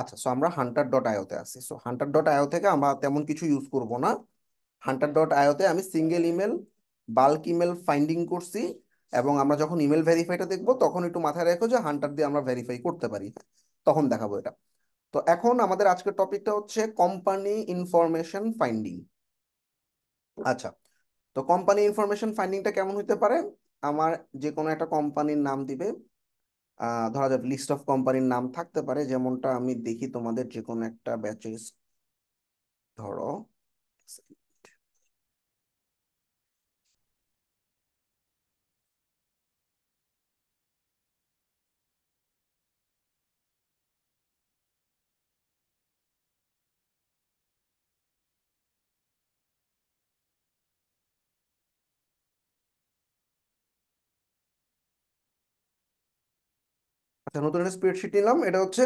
আচ্ছা সো আমরা Hunter dot আয়োতে আসি সো হান্টার ডট আয়ো থেকে আমরা তেমন কিছু ইউজ করব না হান্টার ডট আয়োতে আমি single email bulk email finding করছি এবং আমরা যখন ইমেল ভেরিফাইটা দেখব তখন একটু মাথায় রেখো যে হান্টার দিয়ে আমরা ভেরিফাই করতে পারি তখন দেখাবো এটা তো এখন আমাদের আজকের টপিকটা হচ্ছে কোম্পানি ইনফরমেশন ফাইন্ডিং আচ্ছা তো কোম্পানি ইনফরমেশন ফাইন্ডিংটা কেমন হইতে পারে আমার যে কোনো একটা কোম্পানির নাম দিবে ধরা যাক লিস্ট অফ কোম্পানির নাম থাকতে পারে যেমনটা আমি দেখি তোমাদের যে কোনো একটা ব্যাচেস ধরো আচ্ছা নতুন একটা স্প্রেডশিট নিলাম এটা হচ্ছে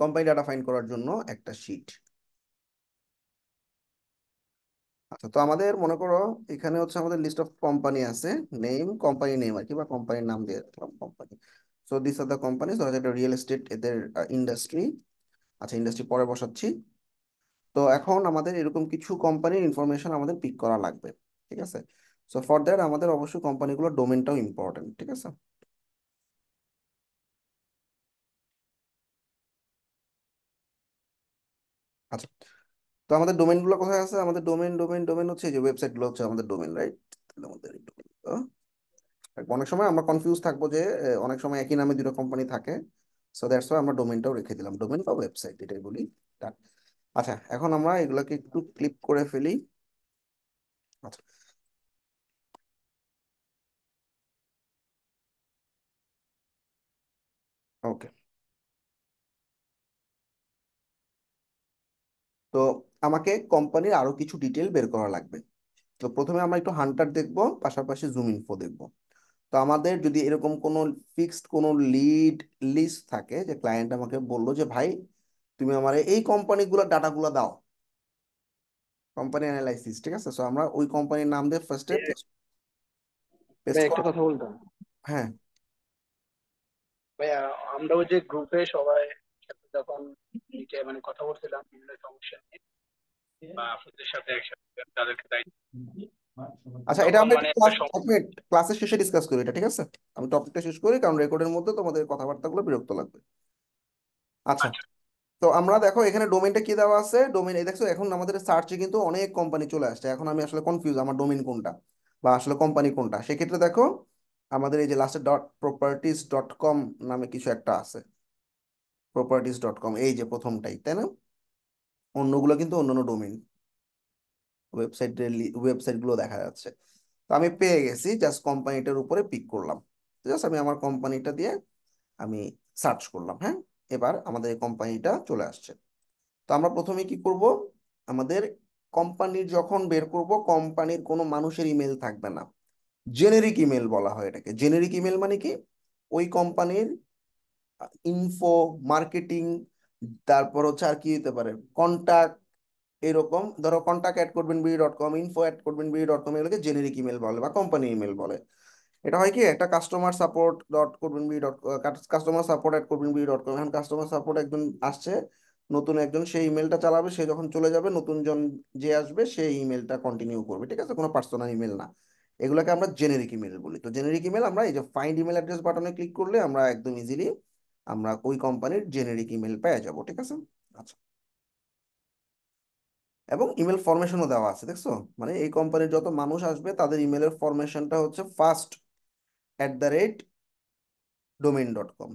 কোম্পানি ডাটা ফাইন করার জন্য একটা শিট আচ্ছা তো আমাদের মনে করো এখানে হচ্ছে আমাদের লিস্ট অফ কোম্পানি আছে নেম কোম্পানি নেম আর কি বা কোম্পানির নাম দিয়ে রাখলাম company so this are the company ধরা একটা রিয়েল এস্টেট এদের ইন্ডাস্ট্রি আচ্ছা ইন্ডাস্ট্রি পরে বসাচ্ছি তো এখন আমাদের এরকম কিছু কোম্পানির ইনফরমেশন আমাদের পিক করা লাগবে ঠিক আছে সো ফর দ্যাট আমাদের অবশ্যই কোম্পানিগুলোর ডোমেনটাও ইম্পর্টেন্ট ঠিক আছে আচ্ছা তো আমাদের ডোমেনগুলো কোথায় আছে আমাদের ডোমেন ডোমেন ডোমেন হচ্ছে যে ওয়েবসাইটগুলো হচ্ছে আমাদের ডোমেন রাইট আমাদের অনেক সময় আমরা কনফিউজ থাকবো যে অনেক সময় একই নামে দুটো কোম্পানি থাকে সো দ্যাটস ওয়াই আমরা ডোমেনটাও রেখে দিলাম ডোমেন বা ওয়েবসাইট এটাই বলি আচ্ছা এখন আমরা এগুলোকে একটু ক্লিপ করে ফেলি আচ্ছা ওকে তো আমাকে কোম্পানির আরো কিছু ডিটেল বের করা লাগবে তো প্রথমে আমরা একটু হান্টার দেখব পাশাপাশি জুম ইনফো দেখব তো আমাদের যদি এরকম কোনো ফিক্সড কোনো লিড লিস্ট থাকে যে ক্লায়েন্ট আমাকে বললো যে ভাই তুমি আমার এই কোম্পানিগুলোর ডাটাগুলো দাও কোম্পানি অ্যানালাইসিস ঠিক আছে সো আমরা ওই কোম্পানির নাম দিয়ে ফার্স্টে হ্যাঁ। একটা কথা বলতাম হ্যাঁ ভাইয়া আমরা ওই যে গ্রুপে সবাই যখন মানে কথা বলছিলাম বিভিন্ন সমস্যা নিয়ে বা আপনাদের সাথে একসাথে তাদেরকে দায়িত্ব আচ্ছা এটা আমরা মানে ক্লাসের শেষে ডিসকাস করি এটা ঠিক আছে আমি টপিকটা শেষ করি কারণ রেকর্ডের মধ্যে তোমাদের কথাবার্তাগুলো বিরক্ত লাগবে আচ্ছা, আচ্ছা। তো আমরা দেখো এখানে ডোমেনটা কি দেওয়া আছে ডোমেন এই দেখো এখন আমাদের সার্চে কিন্তু অনেক কোম্পানি চলে আসছে এখন আমি আসলে কনফিউজ আমার ডোমেইন কোনটা বা আসলে কোম্পানি কোনটা সেক্ষেত্রে দেখো আমাদের এই যে লাস্টে ডট প্রপার্টিস ডট কম নামে কিছু একটা আছে প্রপার্টিস ডট কম এই যে প্রথমটাই তাই না অন্যগুলো কিন্তু অন্যান্য ডোমেন ওয়েবসাইটের ওয়েবসাইটগুলো দেখা যাচ্ছে তো আমি পেয়ে গেছি জাস্ট কোম্পানিটার উপরে পিক করলাম জাস্ট আমি আমার কোম্পানিটা দিয়ে আমি সার্চ করলাম হ্যাঁ এবার আমাদের এই কোম্পানিটা চলে আসছে তো আমরা প্রথমে কি করব আমাদের কোম্পানির যখন বের করব কোম্পানির কোনো মানুষের ইমেল থাকবে না জেনেরিক ইমেল বলা হয় এটাকে জেনেরিক ইমেল মানে কি ওই কোম্পানির ইনফো মার্কেটিং তারপর হচ্ছে আর কি হতে পারে কন্ট্যাক্ট এরকম ধরো কন্ট্যাক্ট অ্যাড করবেন B dot com info add করবেন বি ডট কম এগুলোকে জেনেরিক ইমেল বলে বা কোম্পানি ইমেল বলে এটা হয় কি একটা কাস্টমার সাপোর্ট ডট করবেন B dot customer support add করবেন বি ডট কম এখন কাস্টমার সাপোর্ট একজন আসছে নতুন একজন সেই ইমেলটা চালাবে সে যখন চলে যাবে নতুন জন যে আসবে সেই ইমেলটা কন্টিনিউ করবে ঠিক আছে কোনো পার্সোনাল ইমেল না এগুলোকে আমরা জেনেরিক ইমেল বলি তো জেনেরিক ইমেল আমরা এই যে ফাইন্ড ইমেল অ্যাড্রেস বাটনে ক্লিক করলে আমরা একদম ইজিলি আমরা ওই কোম্পানির জেনেরিক ইমেল পেয়ে যাব ঠিক আছে আচ্ছা এবং ইমেল ফরমেশনও দেওয়া আছে দেখছো মানে এই কোম্পানির যত মানুষ আসবে তাদের ইমেলের ফরমেশনটা হচ্ছে first at the rate domain dot com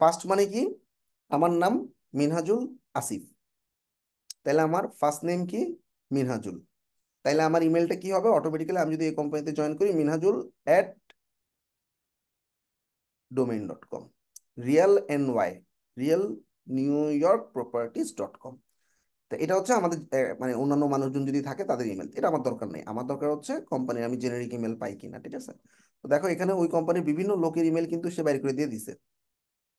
first মানে কি আমার নাম মিনহাজুল আসিফ তাহলে আমার ফার্স্ট নেম কি মিনহাজুল তাহলে আমার ইমেলটা কি হবে অটোমেটিক্যালি আমি যদি এই কোম্পানিতে জয়েন করি Minhajul at domain dot com real Y real New York properties dot com তো এটা হচ্ছে আমাদের মানে অন্যান্য মানুষজন যদি থাকে তাদের ইমেল এটা আমার দরকার নেই আমার দরকার হচ্ছে কোম্পানির আমি জেনারিক ইমেল পাই কিনা ঠিক আছে তো দেখো এখানে ওই কোম্পানির বিভিন্ন লোকের ইমেল কিন্তু সে বাইর করে দিয়ে দিছে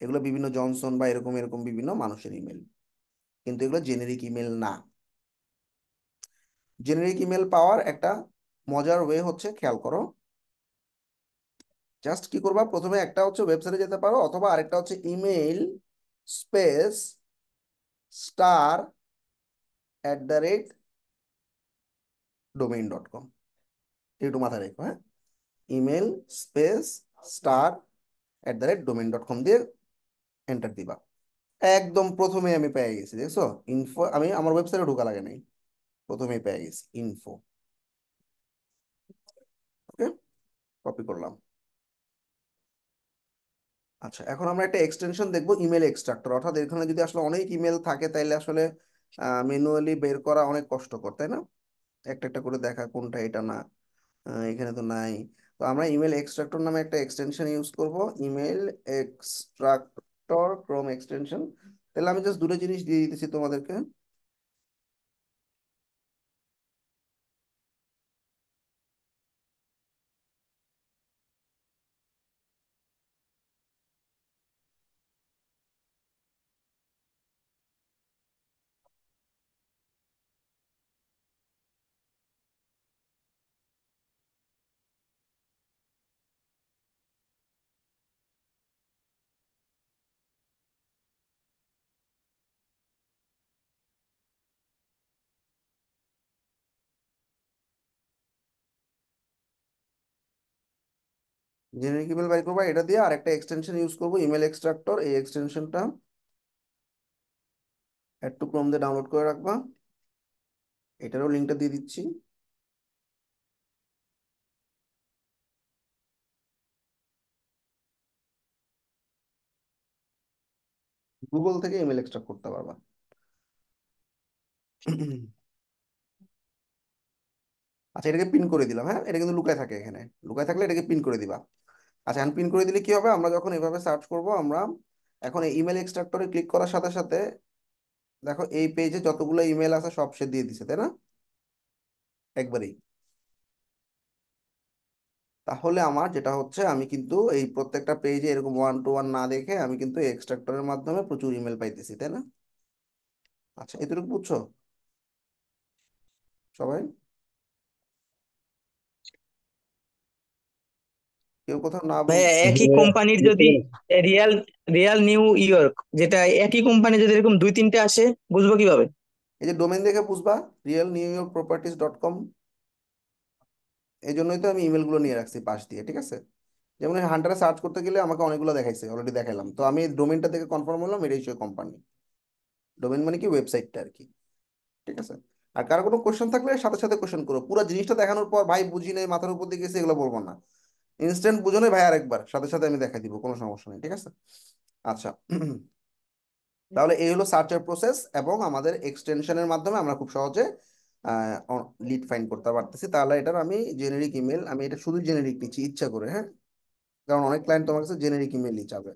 এগুলো বিভিন্ন জনসন বা এরকম এরকম বিভিন্ন মানুষের ইমেল কিন্তু এগুলো জেনারিক ইমেল না জেনারিক ইমেল পাওয়ার একটা মজার ওয়ে হচ্ছে খেয়াল করো জাস্ট কি করবা প্রথমে একটা হচ্ছে ওয়েবসাইটে যেতে পারো অথবা আরেকটা হচ্ছে email space star at the rate domain dot com একটু মাথায় রেখো হ্যাঁ email space star at the rate domain dot com দিয়ে এন্টার দিবা একদম প্রথমে আমি পেয়ে গেছি দেখছো ইনফো আমি আমার ওয়েবসাইটে ঢোকা লাগে নাই প্রথমেই পেয়ে গেছি ইনফো ওকে কপি করলাম আচ্ছা এখন আমরা একটা এক্সটেনশন দেখবো ইমেল এক্সট্রাক্টর অর্থাৎ এখানে যদি আসলে অনেক ইমেল থাকে তাইলে আসলে ম্যানুয়ালি বের করা অনেক কষ্টকর তাই না একটা একটা করে দেখা কোনটা এটা না এখানে তো নাই তো আমরা ইমেল এক্সট্রাক্টর নামে একটা এক্সটেনশন ইউজ করব ইমেল এক্সট্রাক্টর ক্রোম এক্সটেনশন তাহলে আমি জাস্ট দুটো জিনিস দিয়ে দিতেছি তোমাদেরকে জেনারিক ইমেল বাই করবো এটা দিয়ে আর এক্সটেনশন ইউজ করবো ইমেল এক্সট্রাক্টর এই এক্সটেনশনটা অ্যাড টু ক্রোম দিয়ে ডাউনলোড করে রাখবা এটারও লিঙ্কটা দিয়ে দিচ্ছি গুগল থেকে ইমেল এক্সট্রাক্ট করতে পারবা আচ্ছা এটাকে পিন করে দিলাম হ্যাঁ এটা কিন্তু লুকায় থাকে এখানে লুকায় থাকলে এটাকে পিন করে দিবা আচ্ছা আনপিন করে দিলে কি হবে আমরা যখন এভাবে সার্চ করব আমরা এখন এই ইমেল এক্সট্রাক্টরে ক্লিক করার সাথে সাথে দেখো এই পেজে যতগুলো ইমেল আছে সব সে দিয়ে দিছে তাই না একবারেই তাহলে আমার যেটা হচ্ছে আমি কিন্তু এই প্রত্যেকটা পেজে এরকম ওয়ান টু ওয়ান না দেখে আমি কিন্তু এক্সট্রাক্টরের মাধ্যমে প্রচুর ইমেল পাইতেছি তাই না আচ্ছা এতটুকু বুঝছো সবাই কেউ কোথাও না ভাইয়া হ্যাঁ, একই কোম্পানির হ্যাঁ, হ্যাঁ। যদি রিয়াল রিয়াল নিউ ইয়র্ক যেটা একই কোম্পানি যদি এরকম দুই তিনটে আসে বুঝবো কিভাবে এই যে ডোমেন দেখে বুঝবা real New York properties dot com এই জন্যই তো আমি ইমেলগুলো নিয়ে রাখছি পাশ দিয়ে ঠিক আছে যেমন হান্টারে সার্চ করতে গেলে আমাকে অনেকগুলো দেখাইছে অলরেডি দেখাইলাম তো আমি ডোমেনটা থেকে কনফার্ম হলাম এটাই সেই কোম্পানি ডোমেন মানে কি ওয়েবসাইটটা আর কি ঠিক আছে আর কারো কোনো কোয়েশ্চেন থাকলে সাথে সাথে কোয়েশ্চেন করো পুরো জিনিসটা দেখানোর পর ভাই বুঝি নাই মাথার উপর দিয়ে গেছে এগুলো বলবো না ইনস্ট্যান্ট বুঝো ভাই আরেকবার সাথে সাথে আমি দেখাই দিব কোনো সমস্যা নেই ঠিক আছে আচ্ছা তাহলে এই হলো সার্চের প্রসেস এবং আমাদের এক্সটেনশনের মাধ্যমে আমরা খুব সহজে লিড ফাইন করতে পারতেছি তাহলে এটার আমি জেনেরিক ইমেল আমি এটা শুধু জেনেরিক নিচ্ছি ইচ্ছা করে হ্যাঁ কারণ অনেক ক্লায়েন্ট তোমার কাছে জেনেরিক ইমেলই চাবে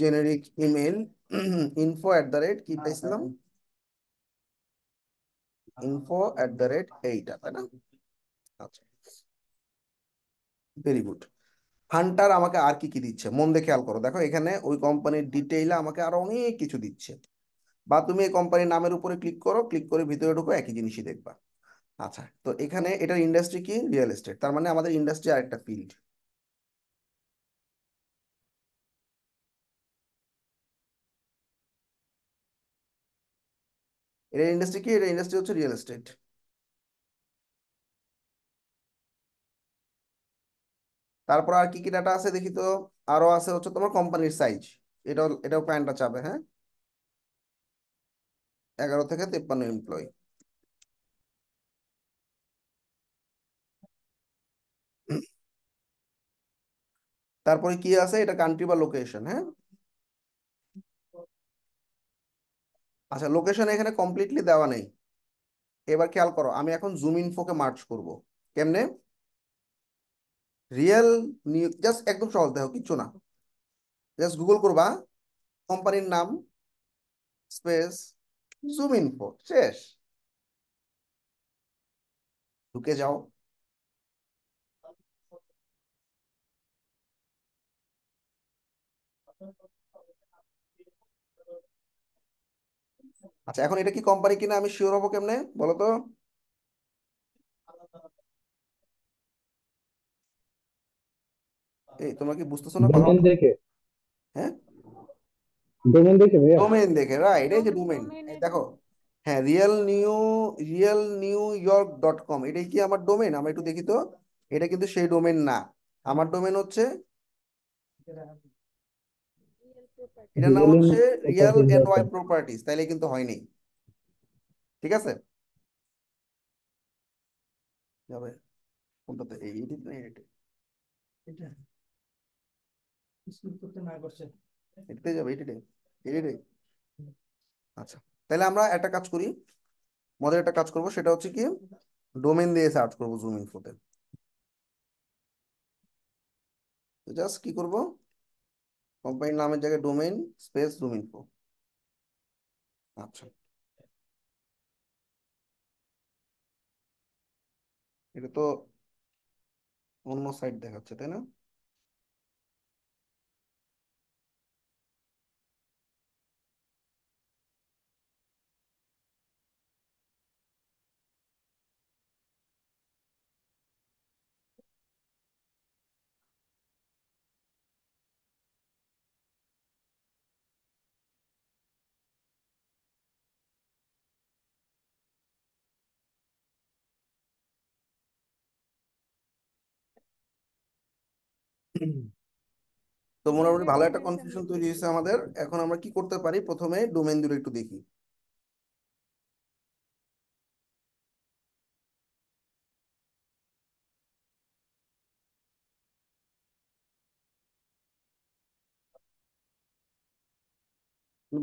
generic email info at the rate কি পাইছিলাম ইনফো অ্যাট দ্য রেট এইটা তাই না আচ্ছা ভেরি গুড হান্টার আমাকে আর কি কি দিচ্ছে মন দেখে খেয়াল করো দেখো এখানে ওই কোম্পানির ডিটেইল আমাকে আরো অনেক কিছু দিচ্ছে বা তুমি এই কোম্পানির নামের উপরে ক্লিক করো ক্লিক করে ভিতরে ঢুকো একই জিনিসই দেখবা আচ্ছা তো এখানে এটার ইন্ডাস্ট্রি কি রিয়েল এস্টেট তার মানে আমাদের ইন্ডাস্ট্রি আর একটা ফিল্ড এটা ইন্ডাস্ট্রি কি এটা ইন্ডাস্ট্রি হচ্ছে রিয়েল এস্টেট তারপর আর কি কি ডাটা আছে দেখি তো আরো আছে হচ্ছে তোমার কোম্পানির সাইজ এটাও এটাও প্যান্টটা চাবে হ্যাঁ এগারো থেকে তেপ্পান্ন এমপ্লয়ি তারপরে কি আছে এটা কান্ট্রি বা লোকেশন হ্যাঁ আচ্ছা লোকেশন এখানে কমপ্লিটলি দেওয়া নেই এবার খেয়াল করো আমি এখন জুম ইনফোকে মার্চ করব কেমনে রিয়েল নিয়োগ জাস্ট একদম সহজ দেখো কিচ্ছু না জাস্ট গুগল করবা কোম্পানির নাম স্পেস জুম ইনফো শেষ ঢুকে যাও আচ্ছা এখন এটা কি কোম্পানি কিনা আমি শিওর হবো কেমনে বলো তো এই তোমরা কি বুঝতেছো না ডোমেন দেখে হ্যাঁ ডোমেন দেখে ভাইয়া ডোমেন দেখে রাইট এই যে ডোমেন দেখো হ্যাঁ real New real New York dot com এটাই কি আমার ডোমেন আমরা একটু দেখি তো এটা কিন্তু সেই ডোমেন না আমার ডোমেন হচ্ছে এটার নাম হচ্ছে রিয়েল এন্ড ওয়াই প্রপার্টিস তাইলে কিন্তু হয়নি ঠিক আছে যাবে কোনটাতে এই এটা আচ্ছা, তাহলে আমরা একটা কাজ করি মজার একটা কাজ করব সেটা হচ্ছে কি ডোমেন দিয়ে সার্চ করব জুম ইনফোতে জাস্ট কি করব কোম্পানির নামের জায়গায় ডোমেন স্পেস জুম ইনফো আচ্ছা এটা তো অন্য সাইট দেখাচ্ছে তাই না তো মোটামুটি ভালো একটা কনফিউশন তৈরি হয়েছে আমাদের এখন আমরা কি করতে পারি প্রথমে ডোমেন দুটো একটু দেখি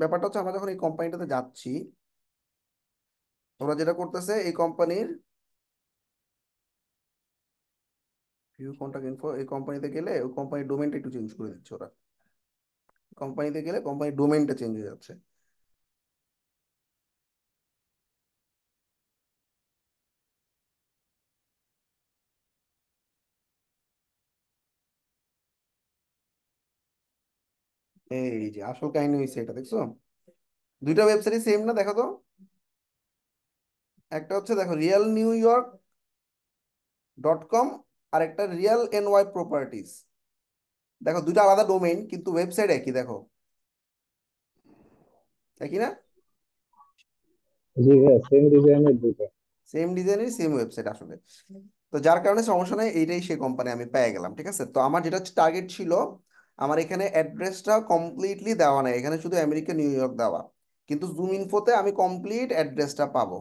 ব্যাপারটা হচ্ছে আমরা যখন এই কোম্পানিটাতে যাচ্ছি তোমরা যেটা করতেছে এই কোম্পানির ভিউ কন্ট্যাক্ট ইনফো এই কোম্পানিতে গেলে ওই কোম্পানির ডোমেনটা একটু চেঞ্জ করে দিচ্ছে ওরা কোম্পানিতে গেলে কোম্পানির ডোমেনটা চেঞ্জ হয়ে যাচ্ছে এই যে আসল কাহিনী হয়েছে এটা দেখছো দুইটা ওয়েবসাইটই সেম না দেখো তো একটা হচ্ছে দেখো real New York dot com আর একটা রিয়েল রিয়াল ওয়াই প্রপার্টিস দেখো দুটো আলাদা ডোমেইন কিন্তু ওয়েবসাইট একই দেখো একই না সেম ডিজাইনের সেম ওয়েবসাইট আসলে তো যার কারণে সমস্যা নেই এইটাই সেই কোম্পানি আমি পেয়ে গেলাম ঠিক আছে তো আমার যেটা টার্গেট ছিল আমার এখানে অ্যাড্রেসটা কমপ্লিটলি দেওয়া নাই এখানে শুধু আমেরিকা নিউ ইয়র্ক দেওয়া কিন্তু জুম ইনফোতে আমি কমপ্লিট অ্যাড্রেসটা পাবো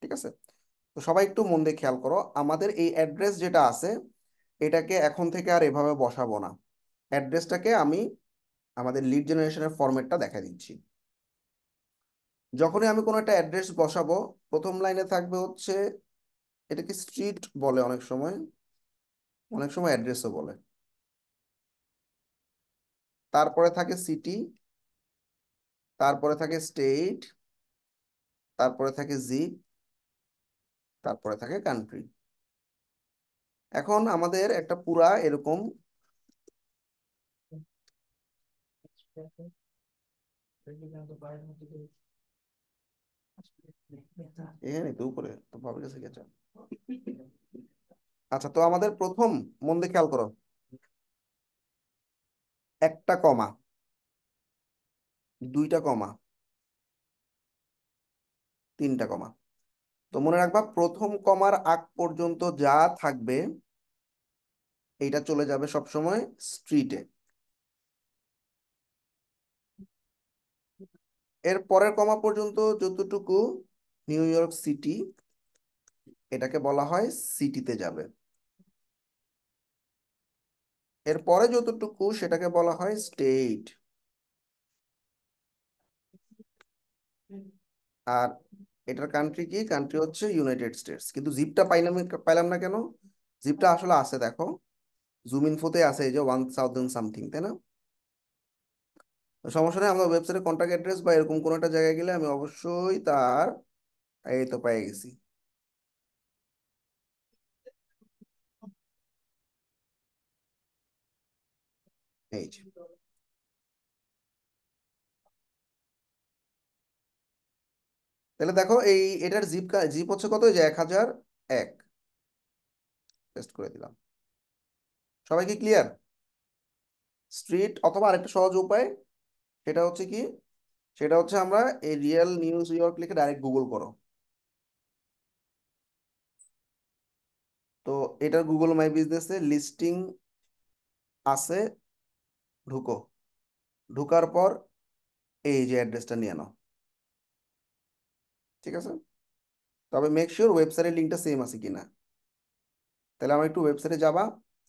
ঠিক আছে তো সবাই একটু মন দিয়ে খেয়াল করো আমাদের এই অ্যাড্রেস যেটা আছে এটাকে এখন থেকে আর এভাবে বসাবো না অ্যাড্রেসটাকে আমি আমাদের লিড জেনারেশনের ফরম্যাটটা দেখা দিচ্ছি যখনই আমি কোনো একটা অ্যাড্রেস বসাবো প্রথম লাইনে থাকবে হচ্ছে এটাকে স্ট্রিট বলে অনেক সময় অনেক সময় অ্যাড্রেসও বলে তারপরে থাকে সিটি তারপরে থাকে স্টেট তারপরে থাকে জিপ তারপরে থাকে কান্ট্রি এখন আমাদের একটা পুরা এরকম আচ্ছা তো আমাদের প্রথম মন দিয়ে খেয়াল করো একটা কমা দুইটা কমা তিনটা কমা তো মনে রাখবা প্রথম কমার আগ পর্যন্ত যা থাকবে এইটা চলে যাবে সব সময় স্ট্রিটে এর পরের কমা পর্যন্ত যতটুকু নিউ ইয়র্ক সিটি এটাকে বলা হয় সিটিতে যাবে এর পরে যতটুকু সেটাকে বলা হয় স্টেট আর এটার কান্ট্রি কি কান্ট্রি হচ্ছে ইউনাইটেড স্টেটস কিন্তু জিপটা পাইলাম পাইলাম না কেন জিপটা আসলে আছে দেখো জুম ইনফোতে আছে এই যে ওয়ান থাউজেন্ড সামথিং তাই না সমস্যা নেই আমার ওয়েবসাইটে কন্ট্যাক্ট অ্যাড্রেস বা এরকম কোনো একটা জায়গায় গেলে আমি অবশ্যই তার এই তো পেয়ে গেছি এই তাহলে দেখো এই এটার জিপ জিপ হচ্ছে কত যে এক হাজার এক টেস্ট করে দিলাম সবাই কি ক্লিয়ার স্ট্রিট অথবা আরেকটা সহজ উপায় সেটা হচ্ছে কি সেটা হচ্ছে আমরা এই রিয়েল নিউজ ইয়র্ক লিখে ডাইরেক্ট গুগল করো তো এটার গুগল মাই বিজনেসে লিস্টিং আছে ঢুকো ঢুকার পর এই যে অ্যাড্রেসটা নিয়ে নাও ঠিক আছে তবে মেক শিওর ওয়েবসাইটের লিঙ্কটা সেম আছে কি না তাহলে আমার একটু ওয়েবসাইটে যাবা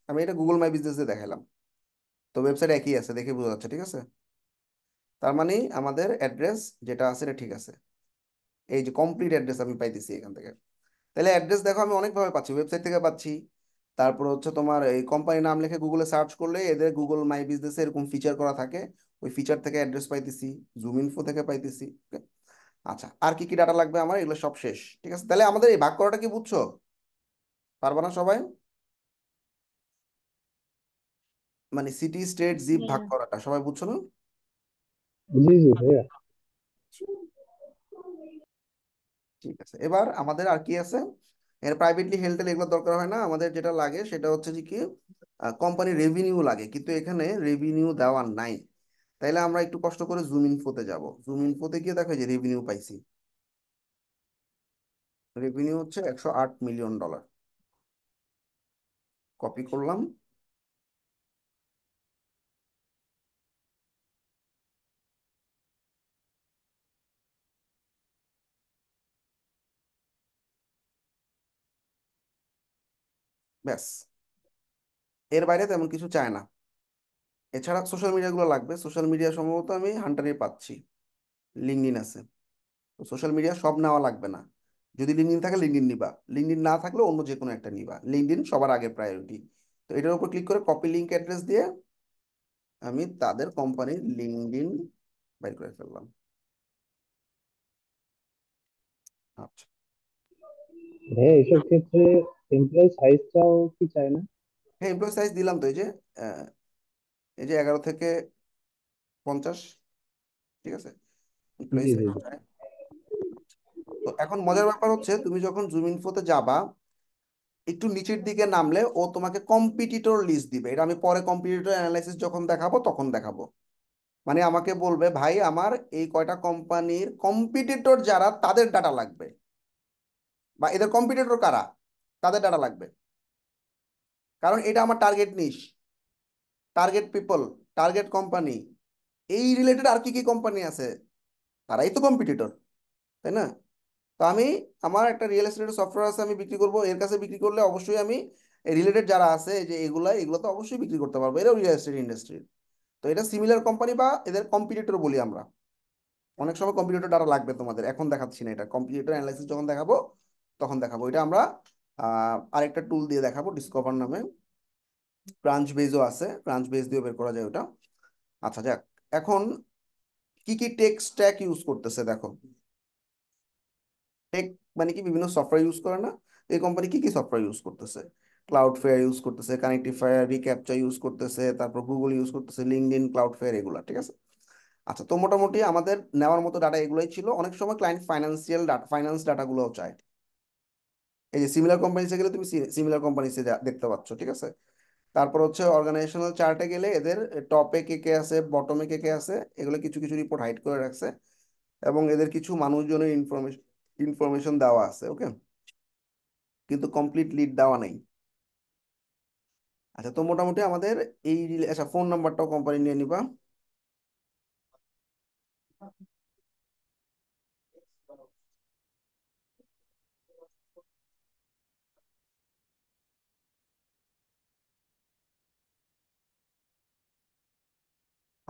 আমি এটা গুগল মাই বিজনেস দিয়ে দেখালাম তো ওয়েবসাইট একই আছে দেখে বোঝা যাচ্ছে ঠিক আছে তার মানে আমাদের অ্যাড্রেস যেটা আছে এটা ঠিক আছে এই যে কমপ্লিট অ্যাড্রেস আমি পাইতেছি এখান থেকে তাহলে অ্যাড্রেস দেখো আমি অনেকভাবে পাচ্ছি ওয়েবসাইট থেকে পাচ্ছি তারপর হচ্ছে তোমার এই কোম্পানির নাম লিখে গুগলে সার্চ করলে এদের গুগল মাই বিজনেসে এরকম ফিচার করা থাকে ওই ফিচার থেকে অ্যাড্রেস পাইতেছি জুম ইনফো থেকে পাইতেছি আচ্ছা আর কি কি ডাটা লাগবে আমার এগুলো সব শেষ ঠিক আছে তাহলে আমাদের এই ভাগ করাটা কি বুঝছো পারবো না সবাই মানে সিটি স্টেট জিপ ভাগ হ্যাঁ। করাটা সবাই বুঝছো না ঠিক আছে এবার আমাদের আর কি আছে এর প্রাইভেটলি হেলথ এগুলো দরকার হয় না আমাদের যেটা লাগে সেটা হচ্ছে যে কি কোম্পানি রেভিনিউ লাগে কিন্তু এখানে রেভিনিউ দেওয়া নাই তাইলে আমরা একটু কষ্ট করে জুম ইনফোতে যাব জুম ইনফোতে গিয়ে দেখো যে রেভিনিউ পাইছি রেভিনিউ হচ্ছে একশো আট মিলিয়ন ডলার কপি করলাম ব্যাস এর বাইরে তেমন কিছু চায় না এছাড়া সোশ্যাল মিডিয়াগুলো লাগবে সোশ্যাল মিডিয়া সম্ভবত আমি হান্টারে পাচ্ছি লিঙ্কডিন আছে তো সোশ্যাল মিডিয়া সব নেওয়া লাগবে না যদি লিঙ্কডিন থাকে লিঙ্কডিন নিবা লিঙ্কডিন না থাকলে অন্য যে কোনো একটা নিবা লিঙ্কডিন সবার আগে প্রায়োরিটি তো এটার উপর ক্লিক করে কপি লিঙ্ক অ্যাড্রেস দিয়ে আমি তাদের কোম্পানির লিঙ্কডিন বাইর করে ফেললাম আচ্ছা হ্যাঁ এইসব ক্ষেত্রে এমপ্লয় সাইজটাও কি চায় না হ্যাঁ এমপ্লয় সাইজ দিলাম তো এই যে এই যে এগারো থেকে পঞ্চাশ ঠিক আছে তো এখন মজার ব্যাপার হচ্ছে তুমি যখন জুম ইনফোতে যাবা একটু নিচের দিকে নামলে ও তোমাকে কম্পিটিটর লিস্ট দিবে এটা আমি পরে কম্পিটিটর অ্যানালাইসিস যখন দেখাবো তখন দেখাবো মানে আমাকে বলবে ভাই আমার এই কয়টা কোম্পানির কম্পিটিটর যারা তাদের ডাটা লাগবে বা এদের কম্পিটিটর কারা তাদের ডাটা লাগবে কারণ এটা আমার target niche target people target company এই রিলেটেড আর কি কি কোম্পানি আছে তারাই তো কম্পিটিটর তাই না তো আমি আমার একটা রিয়েল এস্টেট সফটওয়্যার আছে আমি বিক্রি করবো এর কাছে বিক্রি করলে অবশ্যই আমি রিলেটেড যারা আছে যে এগুলো এগুলো তো অবশ্যই বিক্রি করতে পারবো এরাও রিয়েল এস্টেট ইন্ডাস্ট্রির তো এটা সিমিলার কোম্পানি বা এদের কম্পিটিটর বলি আমরা অনেক সময় কম্পিউটার ডাটা লাগবে তোমাদের এখন দেখাচ্ছি না এটা কম্পিউটার অ্যানালাইসিস যখন দেখাবো তখন দেখাবো এটা আমরা আরেকটা টুল দিয়ে দেখাবো ডিসকভার নামে ব্রাঞ্চ বেজও আছে ব্রাঞ্চ বেজ দিয়েও বের করা যায় ওটা আচ্ছা যাক এখন কি কি টেক স্ট্যাক ইউজ করতেছে দেখো টেক মানে কি বিভিন্ন সফটওয়্যার ইউজ করে না এই কোম্পানি কি কি সফটওয়্যার ইউজ করতেছে ক্লাউড ফেয়ার ইউজ করতেছে কানেক্টিফায়ার রিক্যাপচার ইউজ করতেছে তারপর গুগল ইউজ করতেছে ইন ক্লাউড ফেয়ার এগুলো ঠিক আছে আচ্ছা তো মোটামুটি আমাদের নেওয়ার মতো ডাটা এগুলোই ছিল অনেক সময় ক্লায়েন্ট ফাইন্যান্সিয়াল ডাটা ফাইন্যান্স ডাটাগুলোও চায় এই যে সিমিলার কোম্পানিসে গেলে তুমি সিমিলার কোম্পানিসে দেখতে পাচ্ছ ঠিক আছে তারপর হচ্ছে অর্গানাইজেশনাল চার্টে গেলে এদের টপে কে কে আছে বটমে কে কে আছে এগুলো কিছু কিছু রিপোর্ট হাইড করে রাখছে এবং এদের কিছু মানুষজনের ইনফরমেশন ইনফরমেশন দেওয়া আছে ওকে কিন্তু কমপ্লিট লিড দেওয়া নেই আচ্ছা তো মোটামুটি আমাদের এই আচ্ছা ফোন নাম্বারটাও কোম্পানি নিয়ে নিবা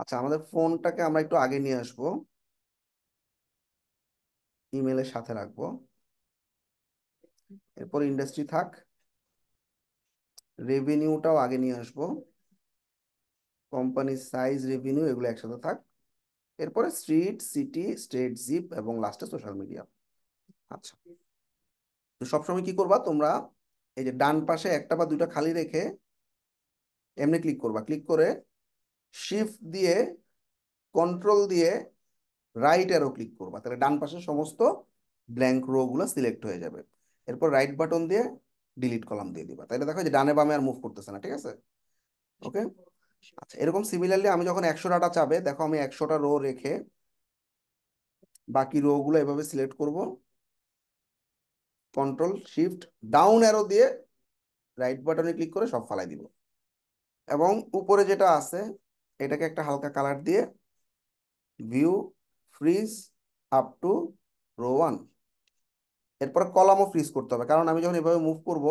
আচ্ছা আমাদের ফোনটাকে আমরা একটু আগে নিয়ে আসব ইমেলের সাথে রাখবো এরপর ইন্ডাস্ট্রি থাক রেভিনিউটাও আগে নিয়ে আসবো কোম্পানির সাইজ রেভিনিউ এগুলো একসাথে থাক এরপরে স্ট্রিট সিটি স্টেট জিপ এবং লাস্টে সোশ্যাল মিডিয়া আচ্ছা তো সবসময় কি করবা তোমরা এই যে ডান পাশে একটা বা দুইটা খালি রেখে এমনি ক্লিক করবা ক্লিক করে শিফট দিয়ে কন্ট্রোল দিয়ে রাইট অ্যারো ক্লিক করবা তাহলে ডান পাশে সমস্ত ব্ল্যাঙ্ক রোগুলো সিলেক্ট হয়ে যাবে এরপর রাইট বাটন দিয়ে ডিলিট কলাম দিয়ে দিবা তাহলে দেখো যে ডানে বামে আর মুভ করতেছে না ঠিক আছে ওকে আচ্ছা এরকম সিমিলারলি আমি যখন একশো ডাটা চাবে দেখো আমি একশোটা রো রেখে বাকি রোগুলো এভাবে সিলেক্ট করব কন্ট্রোল শিফট ডাউন অ্যারো দিয়ে রাইট বাটনে ক্লিক করে সব ফালাই দিব এবং উপরে যেটা আছে এটাকে একটা হালকা কালার দিয়ে view freeze up to row one এরপর কলামও ফ্রিজ করতে হবে কারণ আমি যখন এভাবে মুভ করব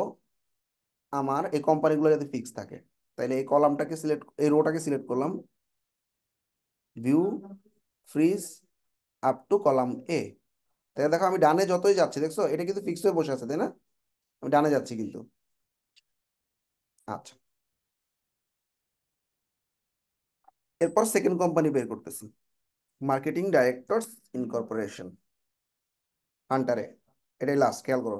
আমার এই কোম্পানিগুলো যাতে ফিক্স থাকে তাহলে এই কলামটাকে সিলেক্ট এই রোটাকে সিলেক্ট করলাম view freeze up to column A তাহলে দেখো আমি ডানে যতই যাচ্ছি দেখছো এটা কিন্তু ফিক্স হয়ে বসে আছে তাই না আমি ডানে যাচ্ছি কিন্তু আচ্ছা এরপর সেকেন্ড কোম্পানি বের করতেছি মার্কেটিং ডাইরেক্টরস ইনকর্পোরেশন আন্ডারে এটাই লাস্ট খেয়াল করো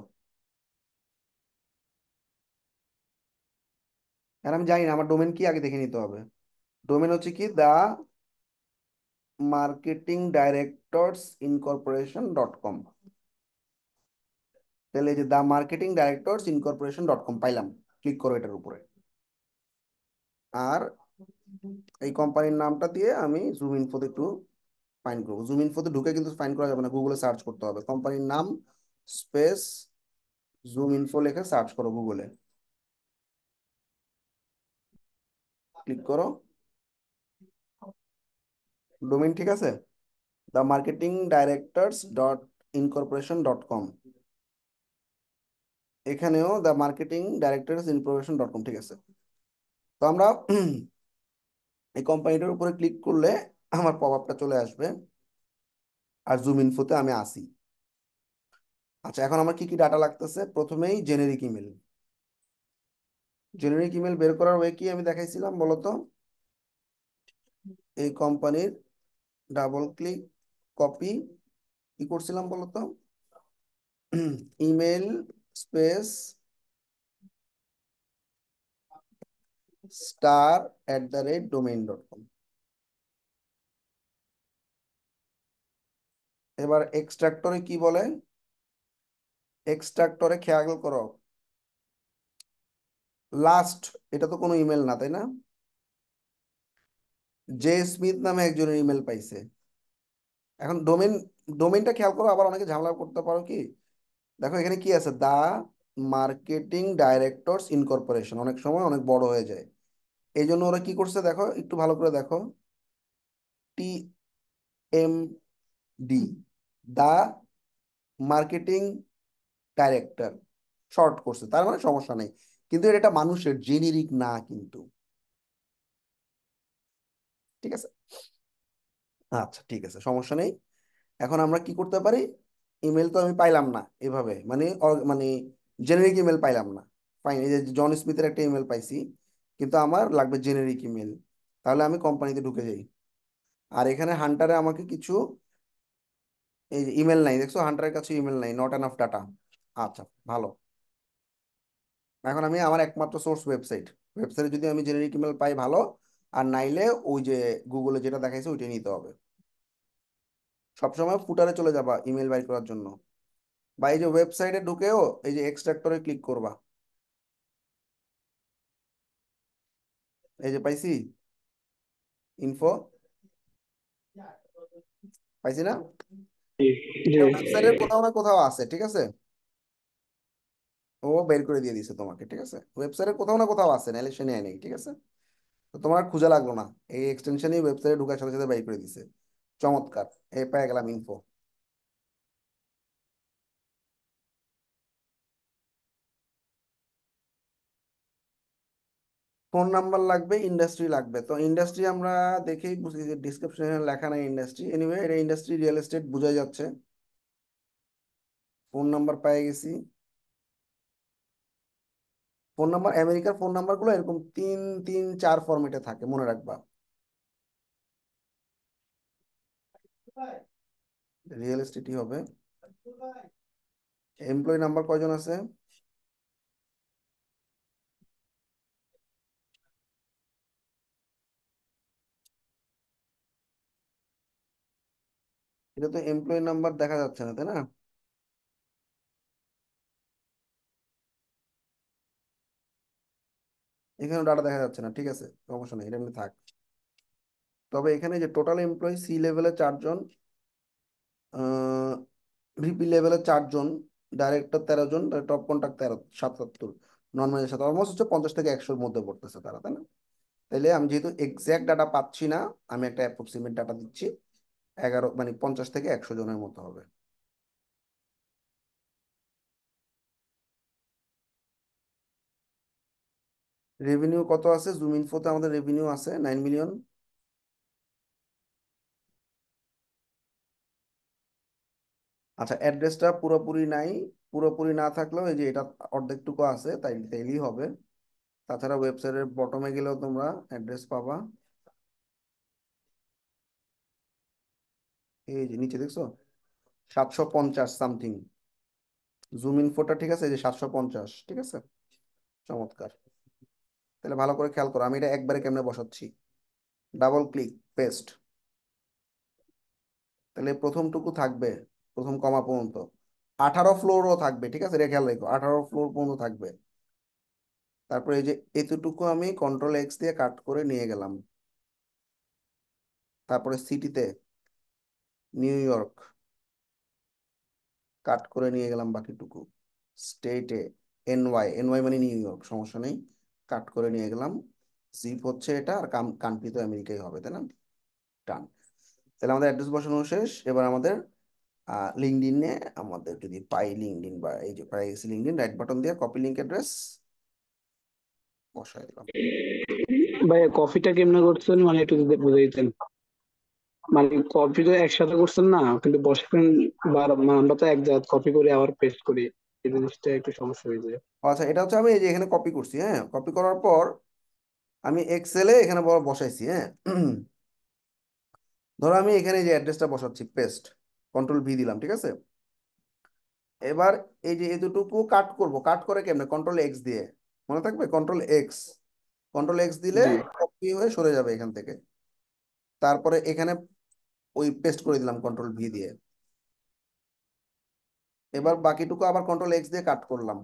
আর আমি জানি না আমার ডোমেন কি আগে দেখে নিতে হবে ডোমেন হচ্ছে কি the marketing directors incorporation dot com তাহলে যে the marketing directors incorporation dot com পাইলাম ক্লিক করো এটার উপরে আর এই কোম্পানির নামটা দিয়ে আমি জুম ইনফোতে একটু ফাইন করবো জুম ইনফোতে ঢুকে কিন্তু ফাইন করা যাবে না গুগলে সার্চ করতে হবে কোম্পানির নাম স্পেস জুম ইনফো লেখে সার্চ করো গুগলে ক্লিক করো ডোমেন ঠিক আছে the marketing directors dot incorporation dot com এখানেও the marketing directors incorporation dot com ঠিক আছে তো আমরা এই কোম্পানিটার উপরে ক্লিক করলে আমার আপটা চলে আসবে আর জুম ইনফোতে আমি আসি আচ্ছা এখন আমার কি কি ডাটা লাগতেছে প্রথমেই জেনেরিক ইমেল জেনেরিক ইমেল বের করার ওয়ে কি আমি দেখাইছিলাম বলতো এই কোম্পানির ডাবল ক্লিক কপি কি করছিলাম বলতো email space star at the rate domain dot com এবার এক্সট্রাক্টরে কি বলে এক্সট্রাক্টরে খেয়াল করো লাস্ট এটা তো কোনো ইমেল না তাই না জে স্মিথ নামে একজনের ইমেল পাইছে এখন ডোমেন ডোমেনটা খেয়াল করো আবার অনেকে ঝামেলা করতে পারো কি দেখো এখানে কি আছে দা মার্কেটিং ডাইরেক্টরস ইনকর্পোরেশন অনেক সময় অনেক বড় হয়ে যায় এই জন্য ওরা কি করছে দেখো একটু ভালো করে দেখো T M D the marketing director short করছে তার মানে সমস্যা নেই কিন্তু এটা মানুষের জেনেরিক না কিন্তু ঠিক আছে আচ্ছা ঠিক আছে সমস্যা নেই এখন আমরা কি করতে পারি ইমেল তো আমি পাইলাম না এভাবে মানে মানে জেনারিক ইমেল পাইলাম না ফাইন এই যে জন স্মিথের একটা ইমেল পাইছি কিন্তু আমার লাগবে জেনেরিক ইমেল তাহলে আমি কোম্পানিতে ঢুকে যাই আর এখানে হান্টারে আমাকে কিছু এই যে ইমেল নাই দেখছো হান্টারের কাছে ইমেল নাই নট এনাফ ডাটা আচ্ছা ভালো এখন আমি আমার একমাত্র সোর্স ওয়েবসাইট ওয়েবসাইটে যদি আমি জেনারিক ইমেল পাই ভালো আর নাইলে ওই যে গুগলে যেটা দেখাইছে ওইটাই নিতে হবে সবসময় ফুটারে চলে যাবা ইমেল বাই করার জন্য বা এই যে ওয়েবসাইটে ঢুকেও এই যে এক্সট্রাক্টরে ক্লিক করবা এই যে পাইছি ইনফো পাইছি না ও বের করে দিয়ে দিছে তোমাকে ঠিক আছে কোথাও না কোথাও আছে নাহলে ঠিক আছে তো তোমার লাগলো না এই ওয়েবসাইটে সাথে সাথে বের করে দিছে চমৎকার এ পায় গেলাম ইনফো ফোন নাম্বার লাগবে ইন্ডাস্ট্রি লাগবে তো ইন্ডাস্ট্রি আমরা দেখেই বুঝি যে ডিসক্রিপশনে লেখা নাই ইন্ডাস্ট্রি এনিওয়ে এটা ইন্ডাস্ট্রি রিয়েল এস্টেট বোঝা যাচ্ছে ফোন নাম্বার পেয়ে গেছি ফোন নাম্বার আমেরিকার ফোন নাম্বারগুলো এরকম তিন তিন চার ফরম্যাটে থাকে মনে রাখবা রিয়েল এস্টেটই হবে এমপ্লয়ি নাম্বার কয়জন আছে এটা তো এমপ্লয় নাম্বার দেখা যাচ্ছে না তাই না এখানে ডাটা দেখা যাচ্ছে না ঠিক আছে সমস্যা নেই এটা এমনি থাক তবে এখানে যে টোটাল এমপ্লয় সি লেভেলে চারজন ভিপি লেভেলে চারজন ডাইরেক্টর তেরো জন টপ কন্ট্রাক্ট তেরো সাতাত্তর নন ম্যানেজার সাথে অলমোস্ট হচ্ছে পঞ্চাশ থেকে একশোর মধ্যে পড়তেছে তারা তাই না তাহলে আমি যেহেতু এক্স্যাক্ট ডাটা পাচ্ছি না আমি একটা অ্যাপ্রক্সিমেট ডাটা দিচ্ছি এগারো মানে পঞ্চাশ থেকে একশো জনের মতো হবে রেভিনিউ কত আছে জুম ইনফোতে আমাদের রেভিনিউ আছে নাইন মিলিয়ন আচ্ছা অ্যাড্রেসটা পুরোপুরি নাই পুরোপুরি না থাকলেও এই যে এটা অর্ধেকটুকু আছে তাই তাইলেই হবে তাছাড়া ওয়েবসাইটের বটমে গেলেও তোমরা অ্যাড্রেস পাবা এই যে নিচে দেখছো সাতশো পঞ্চাশ সামথিং জুম ইনফোটা ঠিক আছে এই যে সাতশো পঞ্চাশ ঠিক আছে চমৎকার তাহলে ভালো করে খেয়াল করো আমি এটা একবারে কেমনে বসাচ্ছি ডাবল ক্লিক পেস্ট তাহলে প্রথমটুকু থাকবে প্রথম কমা পর্যন্ত আঠারো ফ্লোরও থাকবে ঠিক আছে এটা খেয়াল রেখো আঠারো ফ্লোর পর্যন্ত থাকবে তারপরে এই যে এতটুকু আমি কন্ট্রোল এক্স দিয়ে কাট করে নিয়ে গেলাম তারপরে সিটিতে নিউ ইয়র্ক কাট করে নিয়ে গেলাম বাকিটুকু স্টেটে এনওয়াই এনওয়াই মানে নিউ ইয়র্ক সমস্যা নেই কাট করে নিয়ে গেলাম জিপ হচ্ছে এটা আর কান্ট্রি তো আমেরিকাই হবে তাই না টান তাহলে আমাদের অ্যাড্রেস বসানো শেষ এবার আমাদের লিঙ্কডিনে আমাদের যদি পাই লিঙ্কডিন বা এই যে পাই গেছি লিঙ্কডিন রাইট বাটন দিয়ে কপি লিঙ্ক অ্যাড্রেস বসাই দিলাম ভাই কফিটা কেমনে করছেন মানে একটু যদি বুঝাইতেন মানে কপি তো একসাথে করছেন না কিন্তু মানে আমরা তো এক জায়গা কপি করে আবার পেস্ট করি এই জিনিসটা একটু সমস্যা হয়ে যায় আচ্ছা এটা হচ্ছে আমি এই যে এখানে কপি করছি হ্যাঁ কপি করার পর আমি এক্সেলে এখানে বসাইছি হ্যাঁ ধরো আমি এখানে যে অ্যাড্রেসটা বসাচ্ছি পেস্ট কন্ট্রোল ভি দিলাম ঠিক আছে এবার এই যে এতটুকু কাট করব কাট করে কেমনে কন্ট্রোল এক্স দিয়ে মনে থাকবে কন্ট্রোল এক্স কন্ট্রোল এক্স দিলে কপি হয়ে সরে যাবে এখান থেকে তারপরে এখানে ওই পেস্ট করে দিলাম কন্ট্রোল ভি দিয়ে এবার বাকিটুকু আবার কন্ট্রোল এক্স দিয়ে কাট করলাম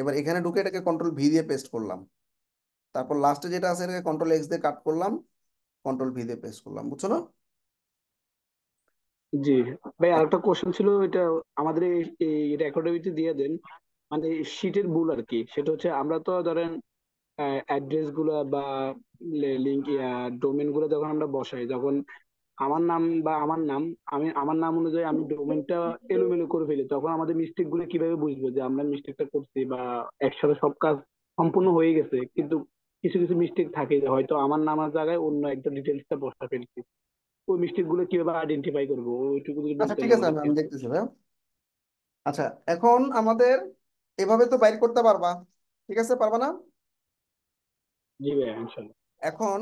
এবার এখানে ঢুকে এটাকে কন্ট্রোল ভি দিয়ে পেস্ট করলাম তারপর লাস্টে যেটা আছে এটাকে কন্ট্রোল এক্স দিয়ে কাট করলাম কন্ট্রোল ভি দিয়ে পেস্ট করলাম বুঝছো না জি ভাই আরেকটা কোশ্চেন ছিল এটা আমাদের এই ভিতরে দিয়ে দেন মানে শীটের ভুল আর কি সেটা হচ্ছে আমরা তো ধরেন অ্যাড্রেস গুলা বা লিঙ্ক ডোমেন গুলো যখন আমরা বসাই যখন আমার নাম বা আমার নাম আমি আমার নাম অনুযায়ী আমি ডোমেনটা এলোমেলো করে ফেলি তখন আমাদের মিস্টেক গুলো কিভাবে বুঝবো যে আমরা মিস্টেকটা করছি বা একসাথে সব কাজ সম্পূর্ণ হয়ে গেছে কিন্তু কিছু কিছু মিস্টেক থাকে যে হয়তো আমার নামের জায়গায় অন্য একটা টা বসা ফেলছি ওই মিস্টেক গুলো কিভাবে আইডেন্টিফাই করবো ওইটুকু আচ্ছা ঠিক আছে আমি দেখতেছি ভাই আচ্ছা এখন আমাদের এভাবে তো বাইর করতে পারবা ঠিক আছে পারবা না জি ভাই ইনশাআল্লাহ এখন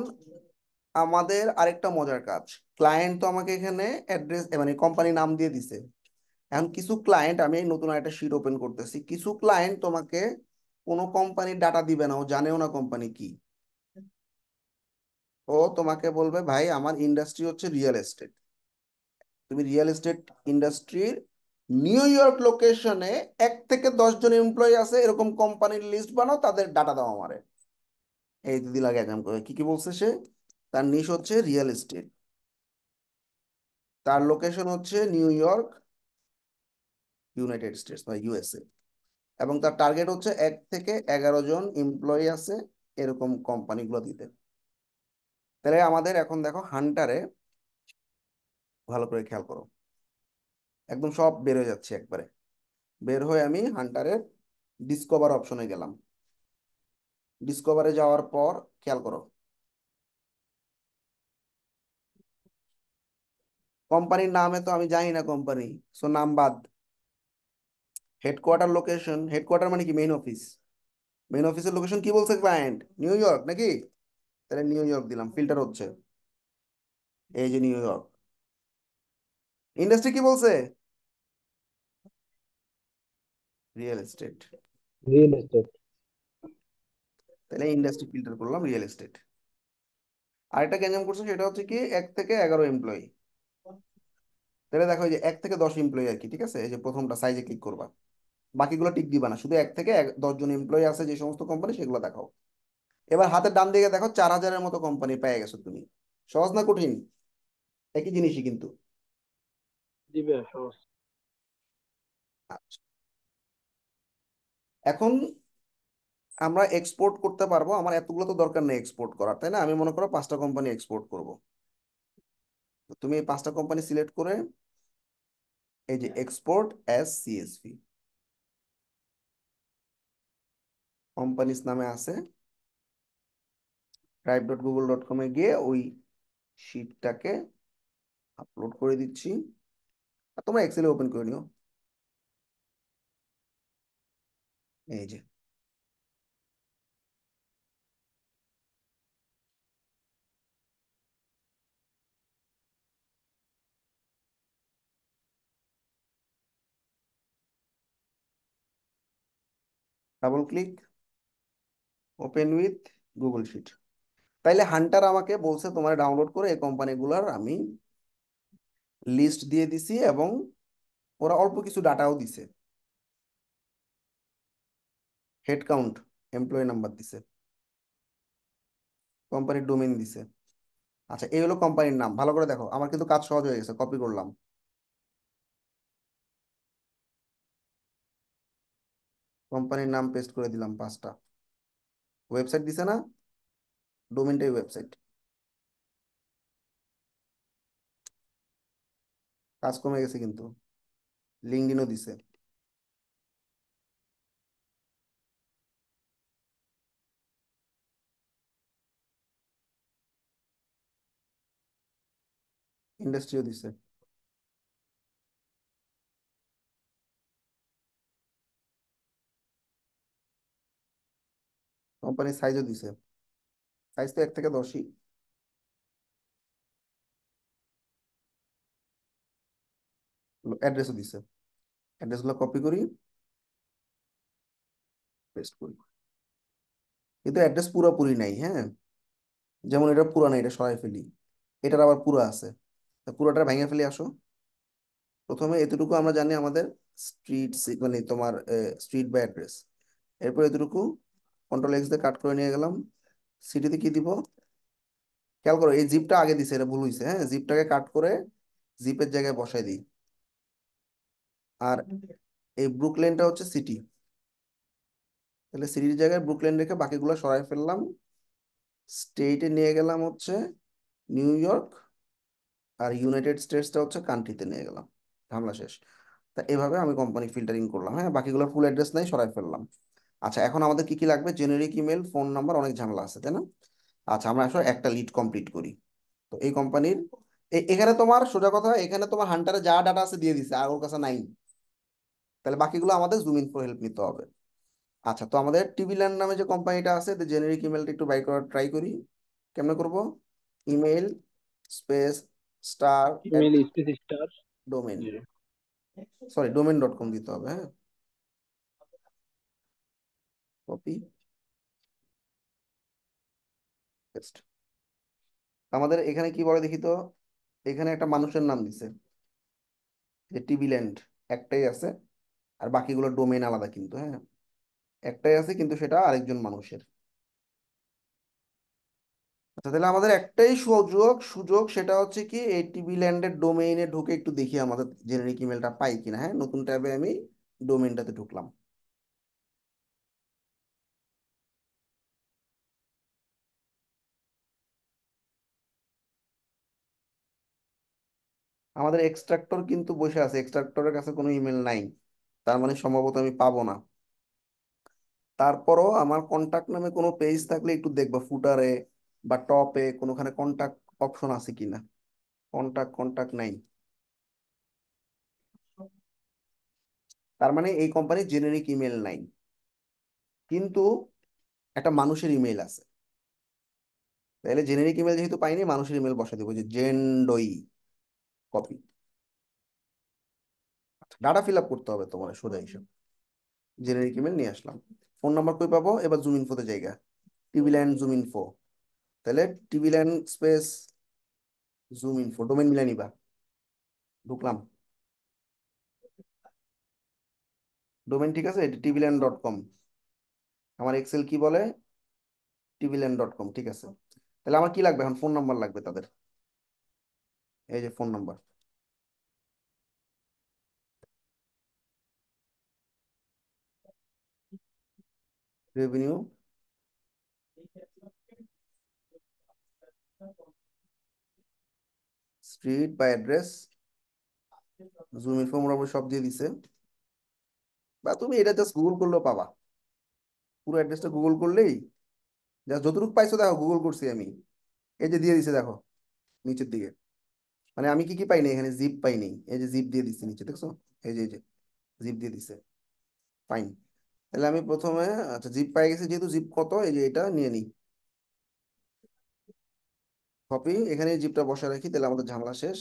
আমাদের আরেকটা মজার কাজ ক্লায়েন্ট তো আমাকে এখানে অ্যাড্রেস মানে কোম্পানি নাম দিয়ে দিছে এখন কিছু ক্লায়েন্ট আমি নতুন একটা শিট ওপেন করতেছি কিছু ক্লায়েন্ট তোমাকে কোনো কোম্পানির ডাটা দিবে না ও জানেও না কোম্পানি কি ও তোমাকে বলবে ভাই আমার ইন্ডাস্ট্রি হচ্ছে রিয়েল এস্টেট তুমি রিয়েল এস্টেট ইন্ডাস্ট্রির নিউ ইয়র্ক লোকেশনে এক থেকে দশ জন এমপ্লয়ি আছে এরকম কোম্পানির লিস্ট বানাও তাদের ডাটা দাও আমারে এই দিদি লাগে একাম করে কি কি বলছে সে তার নিশ হচ্ছে রিয়েল এস্টেট তার লোকেশন হচ্ছে নিউ ইয়র্ক ইউনাইটেড স্টেটস বা ইউএসএ এবং তার টার্গেট হচ্ছে এক থেকে এগারো জন এমপ্লয়ি আছে এরকম কোম্পানিগুলো দিতে তাহলে আমাদের এখন দেখো হান্টারে ভালো করে খেয়াল করো একদম সব বের হয়ে যাচ্ছে একবারে বের হয়ে আমি হান্টারের ডিসকভার অপশনে গেলাম ডিসকভারে যাওয়ার পর খেয়াল করো কোম্পানির নামে তো আমি জানি না কোম্পানি সো নাম বাদ হেডকোয়ার্টার লোকেশন হেডকোয়ার্টার মানে কি মেইন অফিস মেইন অফিসের লোকেশন কি বলছে ক্লায়েন্ট নিউ ইয়র্ক নাকি তাহলে নিউ ইয়র্ক দিলাম ফিল্টার হচ্ছে এই যে নিউ ইয়র্ক ইন্ডাস্ট্রি কি বলছে রিয়েল এস্টেট রিয়েল এস্টেট তাহলে ইন্ডাস্ট্রি ফিল্টার করলাম রিয়েল এস্টেট আরেকটা গ্যাঞ্জাম করছে সেটা হচ্ছে কি এক থেকে এগারো এমপ্লয়ি তাহলে দেখো যে এক থেকে দশ এমপ্লয়ি আর কি ঠিক আছে এই যে প্রথমটা সাইজে ক্লিক করবা বাকিগুলো টিক দিবা না শুধু এক থেকে দশ জন এমপ্লয়ি আছে যে সমস্ত কোম্পানি সেগুলো দেখাও এবার হাতের ডান দিকে দেখো চার হাজারের মতো কোম্পানি পেয়ে গেছো তুমি সহজ না কঠিন একই জিনিসই কিন্তু আচ্ছা। এখন আমরা এক্সপোর্ট করতে পারবো আমার এতগুলো তো দরকার নেই এক্সপোর্ট করার তাই না আমি মনে করো পাঁচটা কোম্পানি এক্সপোর্ট করব তুমি এই পাঁচটা কোম্পানি সিলেক্ট করে এই যে এক্সপোর্ট অ্যাজ সিএসভি কোম্পানিস নামে আছে ড্রাইভ ডট গুগল ডট কমে গিয়ে ওই শিটটাকে আপলোড করে দিচ্ছি আর তোমরা এক্সেলে ওপেন করে নিও এই যে double click open with Google sheet তাইলে হান্টার আমাকে বলছে তোমার ডাউনলোড করে এই কোম্পানিগুলোর আমি লিস্ট দিয়ে দিছি এবং ওরা অল্প কিছু ডাটাও দিছে হেড কাউন্ট নাম্বার দিছে কোম্পানির ডোমেন দিছে আচ্ছা এই হলো কোম্পানির নাম ভালো করে দেখো আমার কিন্তু কাজ সহজ হয়ে গেছে কপি করলাম কোম্পানির নাম পেস্ট করে দিলাম পাঁচটা ওয়েবসাইট দিছে না ডোমেনটাই ওয়েবসাইট কাজ কমে গেছে কিন্তু লিঙ্কডিনও দিছে ইন্ডাস্ট্রিও দিছে কোম্পানি সাইজও দিছে সাইজ তো এক থেকে দশই অ্যাড্রেসও দিছে অ্যাড্রেসগুলো কপি করি পেস্ট করি কিন্তু অ্যাড্রেস পুরোপুরি নাই হ্যাঁ যেমন এটা পুরা নাই এটা সরাই ফেলি এটার আবার পুরা আছে পুরোটা ভেঙে ফেলি আসো প্রথমে এতটুকু আমরা জানি আমাদের স্ট্রিট মানে তোমার স্ট্রিট বা অ্যাড্রেস এরপর এতটুকু কন্ট্রোল এক্স দিয়ে কাট করে নিয়ে গেলাম সিটিতে কি দিব খেয়াল করো এই জিপটা আগে দিছে এটা ভুল হয়েছে হ্যাঁ জিপটাকে কাট করে জিপের জায়গায় বসাই দিই আর এই ব্রুকলেনটা হচ্ছে সিটি তাহলে সিটির জায়গায় ব্রুকলেন রেখে বাকিগুলো সরাই ফেললাম স্টেটে নিয়ে গেলাম হচ্ছে নিউ ইয়র্ক আর ইউনাইটেড স্টেটসটা হচ্ছে কান্ট্রিতে নিয়ে গেলাম ঝামলা শেষ তা এভাবে আমি কোম্পানি ফিল্টারিং করলাম হ্যাঁ বাকিগুলো ফুল অ্যাড্রেস নাই সরাই ফেললাম আচ্ছা এখন আমাদের কি কি লাগবে জেনারিক ইমেল ফোন নাম্বার অনেক ঝামেলা আছে তাই না আচ্ছা আমরা আসলে একটা লিড কমপ্লিট করি তো এই কোম্পানির এখানে তোমার সোজা কথা এখানে তোমার হান্টারে যা ডাটা আছে দিয়ে দিছে আর ওর কাছে নাই তাহলে বাকিগুলো আমাদের জুম ইন ফোর হেল্প নিতে হবে আচ্ছা তো আমাদের টিভি ল্যান্ড নামে যে কোম্পানিটা আছে জেনারিক ইমেলটা একটু বাই করার ট্রাই করি কেমনে করব email space star email space star domain sorry domain dot com দিতে হবে হ্যাঁ কপি পেস্ট আমাদের এখানে কি বলে দেখি তো এখানে একটা মানুষের নাম দিছে যে টিভি ল্যান্ড একটাই আছে আর বাকিগুলো ডোমেন আলাদা কিন্তু হ্যাঁ একটাই আছে কিন্তু সেটা আরেকজন মানুষের আচ্ছা তাহলে আমাদের একটাই সুযোগ সুযোগ সেটা হচ্ছে কি এই টিভি ল্যান্ডের ডোমেইনে ঢুকে একটু দেখি আমাদের জেনারিক ইমেলটা পাই কিনা হ্যাঁ নতুন ট্যাবে আমি ডোমেইনটাতে ঢুকলাম আমাদের এক্সট্রাক্টর কিন্তু বসে আছে এক্সট্রাক্টরের কাছে কোনো ইমেল নাই তার মানে সম্ভবত আমি পাবো না তারপরও আমার কন্ট্যাক্ট নামে কোনো পেজ থাকলে একটু দেখবো ফুটারে বা টপে কোনোখানে কন্ট্যাক্ট অপশন আছে কিনা কন্ট্যাক্ট কন্ট্যাক্ট নাই তার মানে এই কোম্পানির জেনেরিক ইমেল নাই কিন্তু একটা মানুষের ইমেল আছে তাহলে জেনেরিক ইমেল যেহেতু পাইনি মানুষের ইমেল বসে দেবো যে জেন্ডই কপি ডাটা ফিল আপ করতে হবে তোমার সোজা হিসাব জেনারিক ইমেল নিয়ে আসলাম ফোন নাম্বার কই পাবো এবার জুম ইনফোতে জায়গা টিভি ল্যান্ড জুম ইনফো তাহলে TV land space zoom ZoomInfo domain মিলে নিবা ঢুকলাম ডোমেন ঠিক আছে টিভি ল্যান্ড ডট কম আমার এক্সেল কি বলে টিভি ল্যান্ড ডট কম ঠিক আছে তাহলে আমার কি লাগবে এখন ফোন নাম্বার লাগবে তাদের এই যে ফোন নাম্বার রেভিনিউ স্ট্রিট বা অ্যাড্রেস জুম ইনফো মোটামুটি সব দিয়ে দিছে বা তুমি এটা জাস্ট গুগল করলেও পাবা পুরো অ্যাড্রেসটা গুগল করলেই যা যতটুকু পাইছো দেখো গুগল করছি আমি এই যে দিয়ে দিছে দেখো নিচের দিকে মানে আমি কি কি পাইনি এখানে জিপ পাইনি এই যে জিপ দিয়ে দিছে নিচে দেখছো এই যে এই যে জিপ দিয়ে দিছে পাইনি তাহলে আমি প্রথমে আচ্ছা জিপ পাই গেছে যেহেতু জিপ কত এই যে এটা নিয়ে নিই কপি এখানে জিপটা বসে রাখি তাহলে আমাদের ঝামেলা শেষ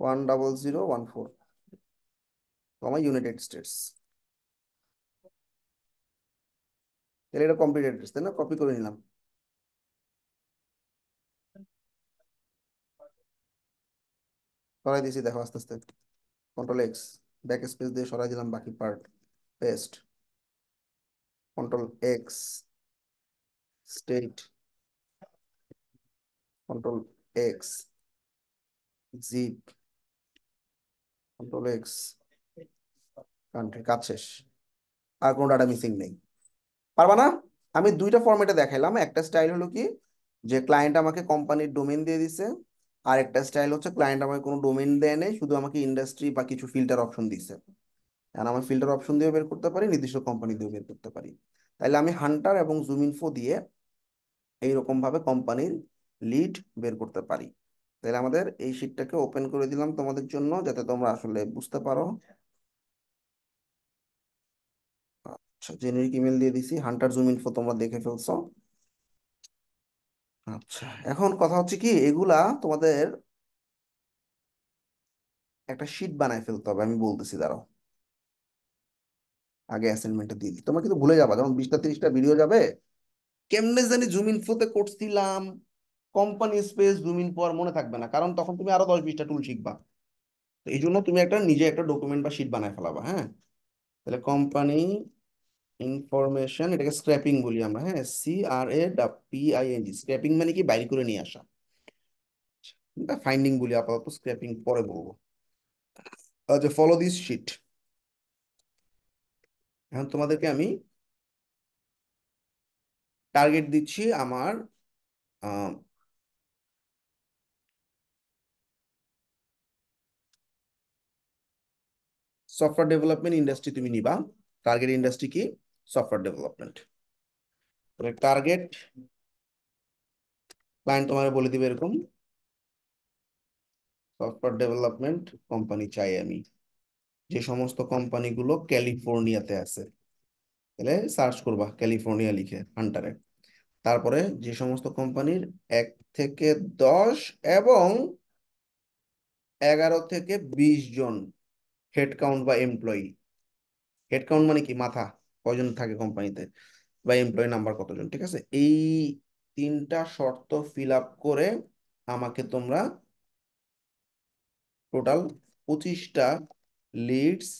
one double zero one four আমার ইউনাইটেড স্টেটস তাহলে এটা কমপ্লিট অ্যাড্রেস তাই না কপি করে নিলাম সরাই দিয়েছি দেখো আস্তে আস্তে কন্ট্রোল এক্স ব্যাক স্পেস দিয়ে সরাই দিলাম বাকি part paste control X state control X zip control X country কাজ শেষ আর কোনো ডাটা মিসিং নেই পারবা না আমি দুইটা ফর্মেটে দেখাইলাম একটা স্টাইল হলো কি যে ক্লায়েন্ট আমাকে কোম্পানির ডোমেন দিয়ে দিছে আর একটা স্টাইল হচ্ছে ক্লায়েন্ট আমাকে কোনো ডোমেন দেয় নেই শুধু আমাকে ইন্ডাস্ট্রি বা কিছু ফিল্টার অপশন দিছে কারণ আমি ফিল্টার অপশন দিয়ে বের করতে পারি নির্দিষ্ট কোম্পানি দিয়ে বের করতে পারি তাহলে আমি হান্টার এবং জুম ইনফো দিয়ে এইরকমভাবে কোম্পানির লিড বের করতে পারি তাহলে আমাদের এই শিটটাকে ওপেন করে দিলাম তোমাদের জন্য যাতে তোমরা আসলে বুঝতে পারো আচ্ছা জেনারিক ইমেল দিয়ে দিছি হান্টার জুম ইনফো তোমরা দেখে ফেলছো আচ্ছা এখন কথা হচ্ছে কি এগুলা তোমাদের একটা শিট বানায় ফেলতে হবে আমি বলতেছি দাঁড়াও আগে অ্যাসাইনমেন্টটা দিয়ে দিই তোমরা কিন্তু ভুলে যাবা যেমন বিশটা তিরিশটা ভিডিও যাবে কেমনে জানি জুম ইনফোতে কোর্স দিলাম কোম্পানি স্পেস জুম ইনফো আর মনে থাকবে না কারণ তখন তুমি আরো দশ বিশটা টুল শিখবা তো এই জন্য তুমি একটা নিজে একটা ডকুমেন্ট বা শিট বানায় ফেলাবা হ্যাঁ তাহলে কোম্পানি ইনফরমেশন এটাকে স্ক্র্যাপিং বলি আমরা হ্যাঁ C R A P I N G scraping মানে কি বাইর করে নিয়ে আসা ফাইন্ডিং বলি আপাতত স্ক্র্যাপিং পরে বলবো আচ্ছা ফলো দিস শিট এখন তোমাদেরকে আমি টার্গেট দিচ্ছি আমার সফটওয়্যার ডেভেলপমেন্ট ইন্ডাস্ট্রি তুমি নিবা টার্গেট ইন্ডাস্ট্রি কি software development. টার্গেট ক্লায়েন্ট তোমার বলে দিবে এরকম সফটওয়্যার ডেভেলপমেন্ট কোম্পানি চাই আমি যে সমস্ত কোম্পানিগুলো ক্যালিফোর্নিয়াতে আছে তাহলে সার্চ করবা ক্যালিফোর্নিয়া লিখে হান্টারে তারপরে যে সমস্ত কোম্পানির এক থেকে দশ এবং এগারো থেকে বিশ জন হেড কাউন্ট বা এমপ্লয়ি হেডকাউন্ট মানে কি মাথা কজন থাকে কোম্পানিতে বা এমপ্লয়ি নাম্বার কতজন ঠিক আছে এই তিনটা শর্ত ফিল আপ করে আমাকে তোমরা টোটাল পঁচিশটা leads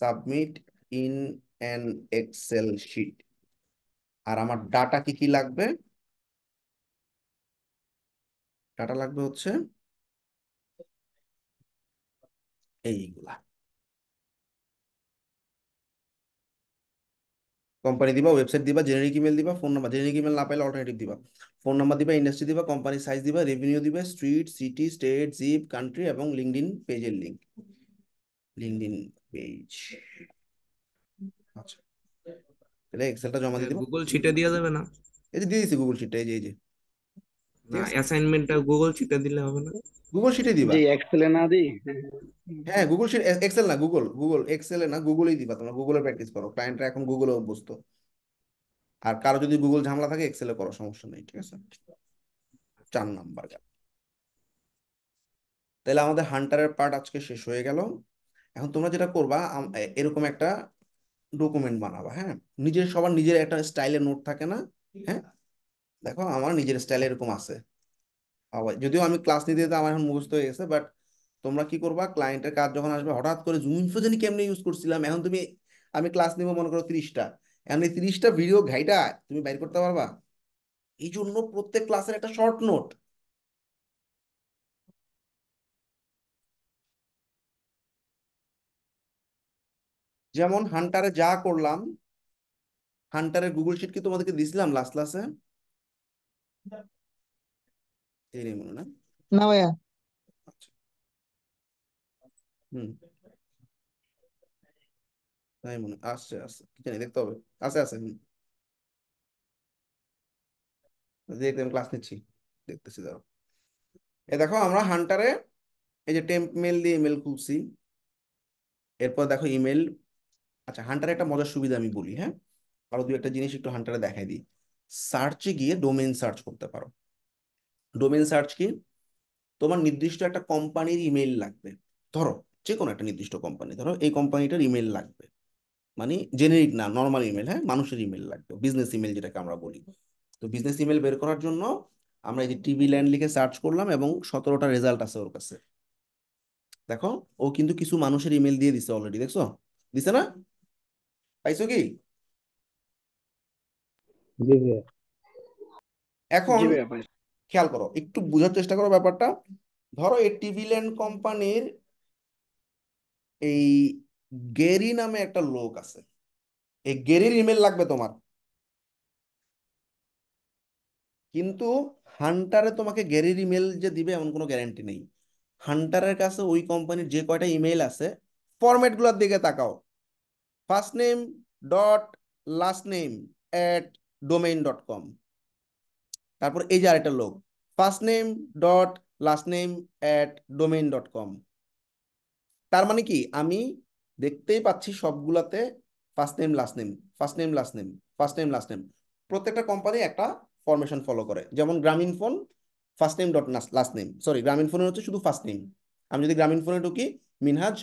submit in an Excel sheet আর আমার ডাটা কি কি লাগবে ডাটা লাগবে হচ্ছে এইগুলা কোম্পানি দিবা ওয়েবসাইট দিবা জেনারিক ইমেল দিবা ফোন নাম্বার জেনেরিক ইমেল না পাইলে অল্টারনেটিভ দিবা ফোন নাম্বার দিবা ইন্ডাস্ট্রি দিবা কোম্পানি সাইজ দিবা রেভিনিউ দিবা street city state zip country এবং লিঙ্কডিন পেজের লিঙ্ক লিঙ্কডিন পেজ আচ্ছা তাহলে এক্সেলটা জমা দিয়ে দিবা গুগল শিটে দেওয়া যাবে না এই যে দিয়ে দিছি গুগল শিটটা এই যে এই যে অ্যাসাইনমেন্টটা গুগল শিটে দিলে হবে না গুগল শিটে দিবা জি এক্সেলে না দি হ্যাঁ গুগল শিট এক্সেল না গুগল গুগল এক্সেলে না গুগলেই দিবা তোমরা গুগলে প্র্যাকটিস করো ক্লায়েন্টরা এখন গুগলে অভ্যস্ত আর কারো যদি গুগল ঝামেলা থাকে এক্সেলে করো সমস্যা নেই ঠিক আছে চার নাম্বার গেল তাহলে আমাদের হান্টারের পার্ট আজকে শেষ হয়ে গেল এখন তোমরা যেটা করবা এরকম একটা ডকুমেন্ট বানাবা হ্যাঁ নিজের সবার নিজের একটা স্টাইলে নোট থাকে না হ্যাঁ দেখো আমার নিজের স্টাইল এরকম আছে যদিও আমি ক্লাস নিতে দিতে আমার এখন মুখস্থ হয়ে গেছে বাট তোমরা কি করবা ক্লায়েন্টের কাজ যখন আসবে হঠাৎ করে জুম ইনফো জানি কেমনি ইউজ করছিলাম এখন তুমি আমি ক্লাস নিব মনে করো তিরিশটা এখন এই তিরিশটা ভিডিও ঘাইটা তুমি বাইর করতে পারবা এই জন্য প্রত্যেক ক্লাসের একটা শর্ট নোট যেমন হান্টারে যা করলাম হান্টারের গুগল শিট কি তোমাদেরকে দিছিলাম লাস্ট ক্লাসে এই মনে না না ভাইয়া আচ্ছা। হুম তাই মনে আসছে আসছে কি জানি দেখতে হবে আছে আছে হুম দেখতে আমি ক্লাস নিচ্ছি দেখতেছি দাঁড়াও এ দেখো আমরা হান্টারে এই যে টেম্প মেল দিয়ে ইমেল খুলছি এরপর দেখো ইমেল আচ্ছা হান্টারে একটা মজার সুবিধা আমি বলি হ্যাঁ আরো দু একটা জিনিস একটু হান্টারে দেখাই দিই সার্চে গিয়ে ডোমেন সার্চ করতে পারো ডোমেন সার্চ কি তোমার নির্দিষ্ট একটা কোম্পানির ইমেল লাগবে ধরো যে কোনো একটা নির্দিষ্ট কোম্পানি ধরো এই কোম্পানিটার ইমেল লাগবে মানে জেনেরিক না নর্মাল ইমেল হ্যাঁ মানুষের ইমেল লাগবে বিজনেস ইমেল যেটাকে আমরা বলি তো বিজনেস ইমেল বের করার জন্য আমরা এই যে টিভি ল্যান্ড লিখে সার্চ করলাম এবং সতেরোটা রেজাল্ট আছে ওর কাছে দেখো ও কিন্তু কিছু মানুষের ইমেল দিয়ে দিছে অলরেডি দেখছো দিছে না পাইছো কি এখন খেয়াল করো একটু বোঝার চেষ্টা করো ব্যাপারটা ধরো এই টিভি ল্যান্ড কোম্পানির এই গেরি নামে একটা লোক আছে এই গেরির ইমেল লাগবে তোমার কিন্তু হান্টারে তোমাকে গ্যারির ইমেল যে দিবে এমন কোনো গ্যারান্টি নেই হান্টারের কাছে ওই কোম্পানির যে কয়টা ইমেল আছে ফরম্যাটগুলোর দিকে তাকাও first name dot last name at domain dot com তারপর এই যে আরেকটা লোক first name dot last name at domain dot com তার মানে কি আমি দেখতেই পাচ্ছি সবগুলাতে first name last name first name last name first name last name প্রত্যেকটা কোম্পানি একটা ফরমেশন ফলো করে যেমন Grameenphone first name dot last name sorry গ্রামীণ ফোনের হচ্ছে শুধু ফার্স্ট নেম আমি যদি গ্রামীণ ফোনে ঢুকি মিনহাজ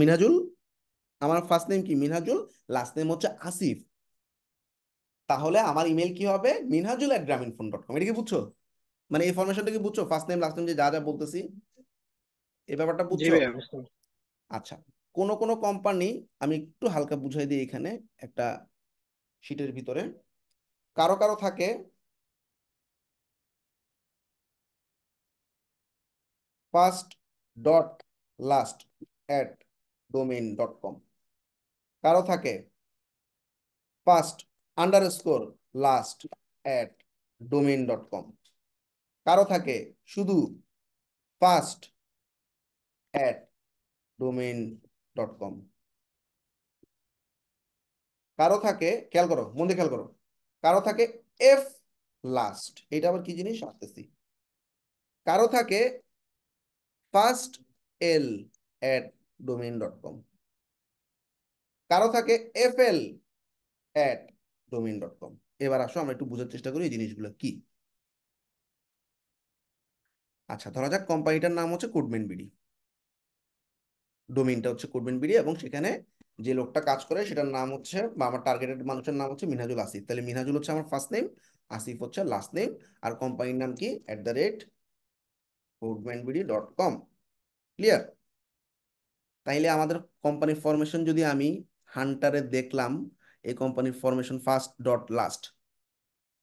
মিনহাজুল আমার ফার্স্ট নেম কি মিনহাজুল লাস্ট নেম হচ্ছে আসিফ তাহলে আমার ইমেল কি হবে মিনহাজুল এট গ্রামীণ ফোন ডট কম এটা কি বুঝছো মানে এই ফরমেশনটা কি বুঝছো ফার্স্ট নেম লাস্ট নেম যে যা যা বলতেছি এই ব্যাপারটা বুঝছো আচ্ছা কোন কোন কোম্পানি আমি একটু হালকা বুঝাই দিই এখানে একটা শিটের ভিতরে কারো কারো থাকে first dot last at domain dot com কারো থাকে first underscore last at domain dot com কারো থাকে শুধু first at domain dot com কারো থাকে খেয়াল করো মন দিয়ে খেয়াল করো কারো থাকে এফ লাস্ট এটা আবার কি জিনিস আসতেছি কারো থাকে first L at domain dot com কারো থাকে F L at domain dot com এবার আসো আমরা একটু বোঝার চেষ্টা করি এই জিনিসগুলো কি আচ্ছা ধরা যাক কোম্পানিটার নাম হচ্ছে কোডমেন বিডি ডোমেইনটা হচ্ছে কোডমেন বিডি এবং সেখানে যে লোকটা কাজ করে সেটার নাম হচ্ছে বা আমার টার্গেটেড মানুষের নাম হচ্ছে মিনাজুল আসিফ তাহলে মিনহাজুল হচ্ছে আমার ফার্স্ট নেম আসিফ হচ্ছে লাস্ট নেম আর কোম্পানির নাম কি at the rate কোডমেন BD dot com clear তাইলে আমাদের কোম্পানির ফরমেশন যদি আমি হান্টারে দেখলাম এই কোম্পানির ফরমেশন ফার্স্ট ডট লাস্ট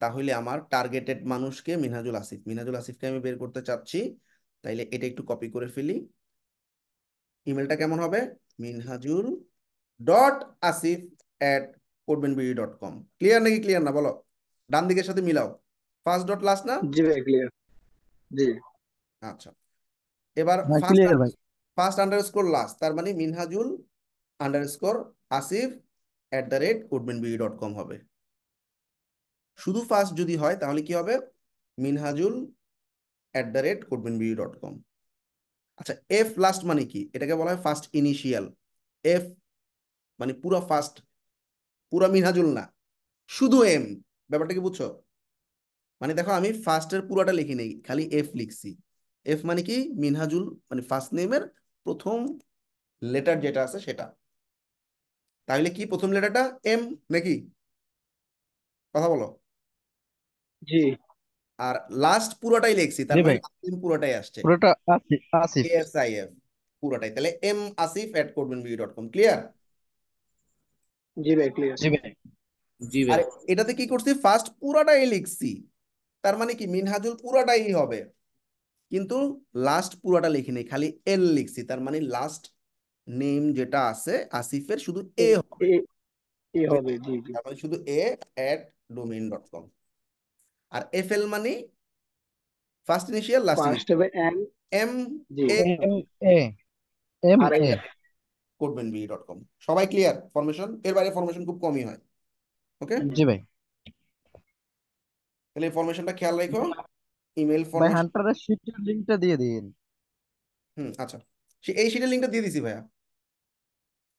তাহলে আমার টার্গেটেড মানুষকে মিনহাজুল আসিফ মিনহাজুল আসিফকে আমি বের করতে চাচ্ছি তাইলে এটা একটু কপি করে ফেলি ইমেলটা কেমন হবে মিনহাজুল ডট আসিফ অ্যাট কোডবেন বিডি ডট কম ক্লিয়ার নাকি ক্লিয়ার না বলো ডান দিকের সাথে মিলাও ফার্স্ট ডট লাস্ট না জি ভাই ক্লিয়ার জি আচ্ছা এবার ফার্স্ট ফার্স্ট আন্ডারস্কোর লাস্ট তার মানে Minhajul underscore Asif at the rate কোডমেন BD dot com হবে শুধু ফার্স্ট যদি হয় তাহলে কি হবে Minhajul at the rate কোডমেন BD dot com আচ্ছা এফ লাস্ট মানে কি এটাকে বলা হয় ফার্স্ট ইনিশিয়াল এফ মানে পুরো ফার্স্ট পুরো মিনহাজুল না শুধু এম ব্যাপারটা কি বুঝছো মানে দেখো আমি ফার্স্টের পুরোটা লিখি নেই খালি এফ লিখছি এফ মানে কি মিনহাজুল মানে ফার্স্ট নেমের প্রথম লেটার যেটা আছে সেটা তাহলে কি প্রথম লেটারটা এম নাকি কথা বলো জি আর লাস্ট পুরোটাই লিখছি তার মানে পুরোটাই আসছে পুরোটা আসিফ এস আই এফ পুরোটাই তাহলে এম আসিফ এট করবেন ভিউ ডট কম ক্লিয়ার জি ভাই ক্লিয়ার জি ভাই জি ভাই আর এটাতে কি করছি ফার্স্ট পুরোটাই লিখছি তার মানে কি মিনহাজুল পুরোটাই হবে কিন্তু লাস্ট পুরোটা লিখিনি খালি এল লিখছি তার মানে লাস্ট নেম যেটা আছে আসিফের শুধু এ হবে এ হবে জি জি মানে শুধু A at domain dot com আর এফ এল মানে ফার্স্ট ইনিশিয়াল লাস্ট ফার্স্ট হবে M M A M A কোডবেন বি ডট কম সবাই ক্লিয়ার ফরমেশন এর বাইরে ফরমেশন খুব কমই হয় ওকে জি ভাই তাহলে এই ফরমেশনটা খেয়াল রাখো ইমেল ফরমেশন ভাই হান্টারের শিটের লিংকটা দিয়ে দিন হুম আচ্ছা এই শিটের লিংকটা দিয়ে দিছি ভাইয়া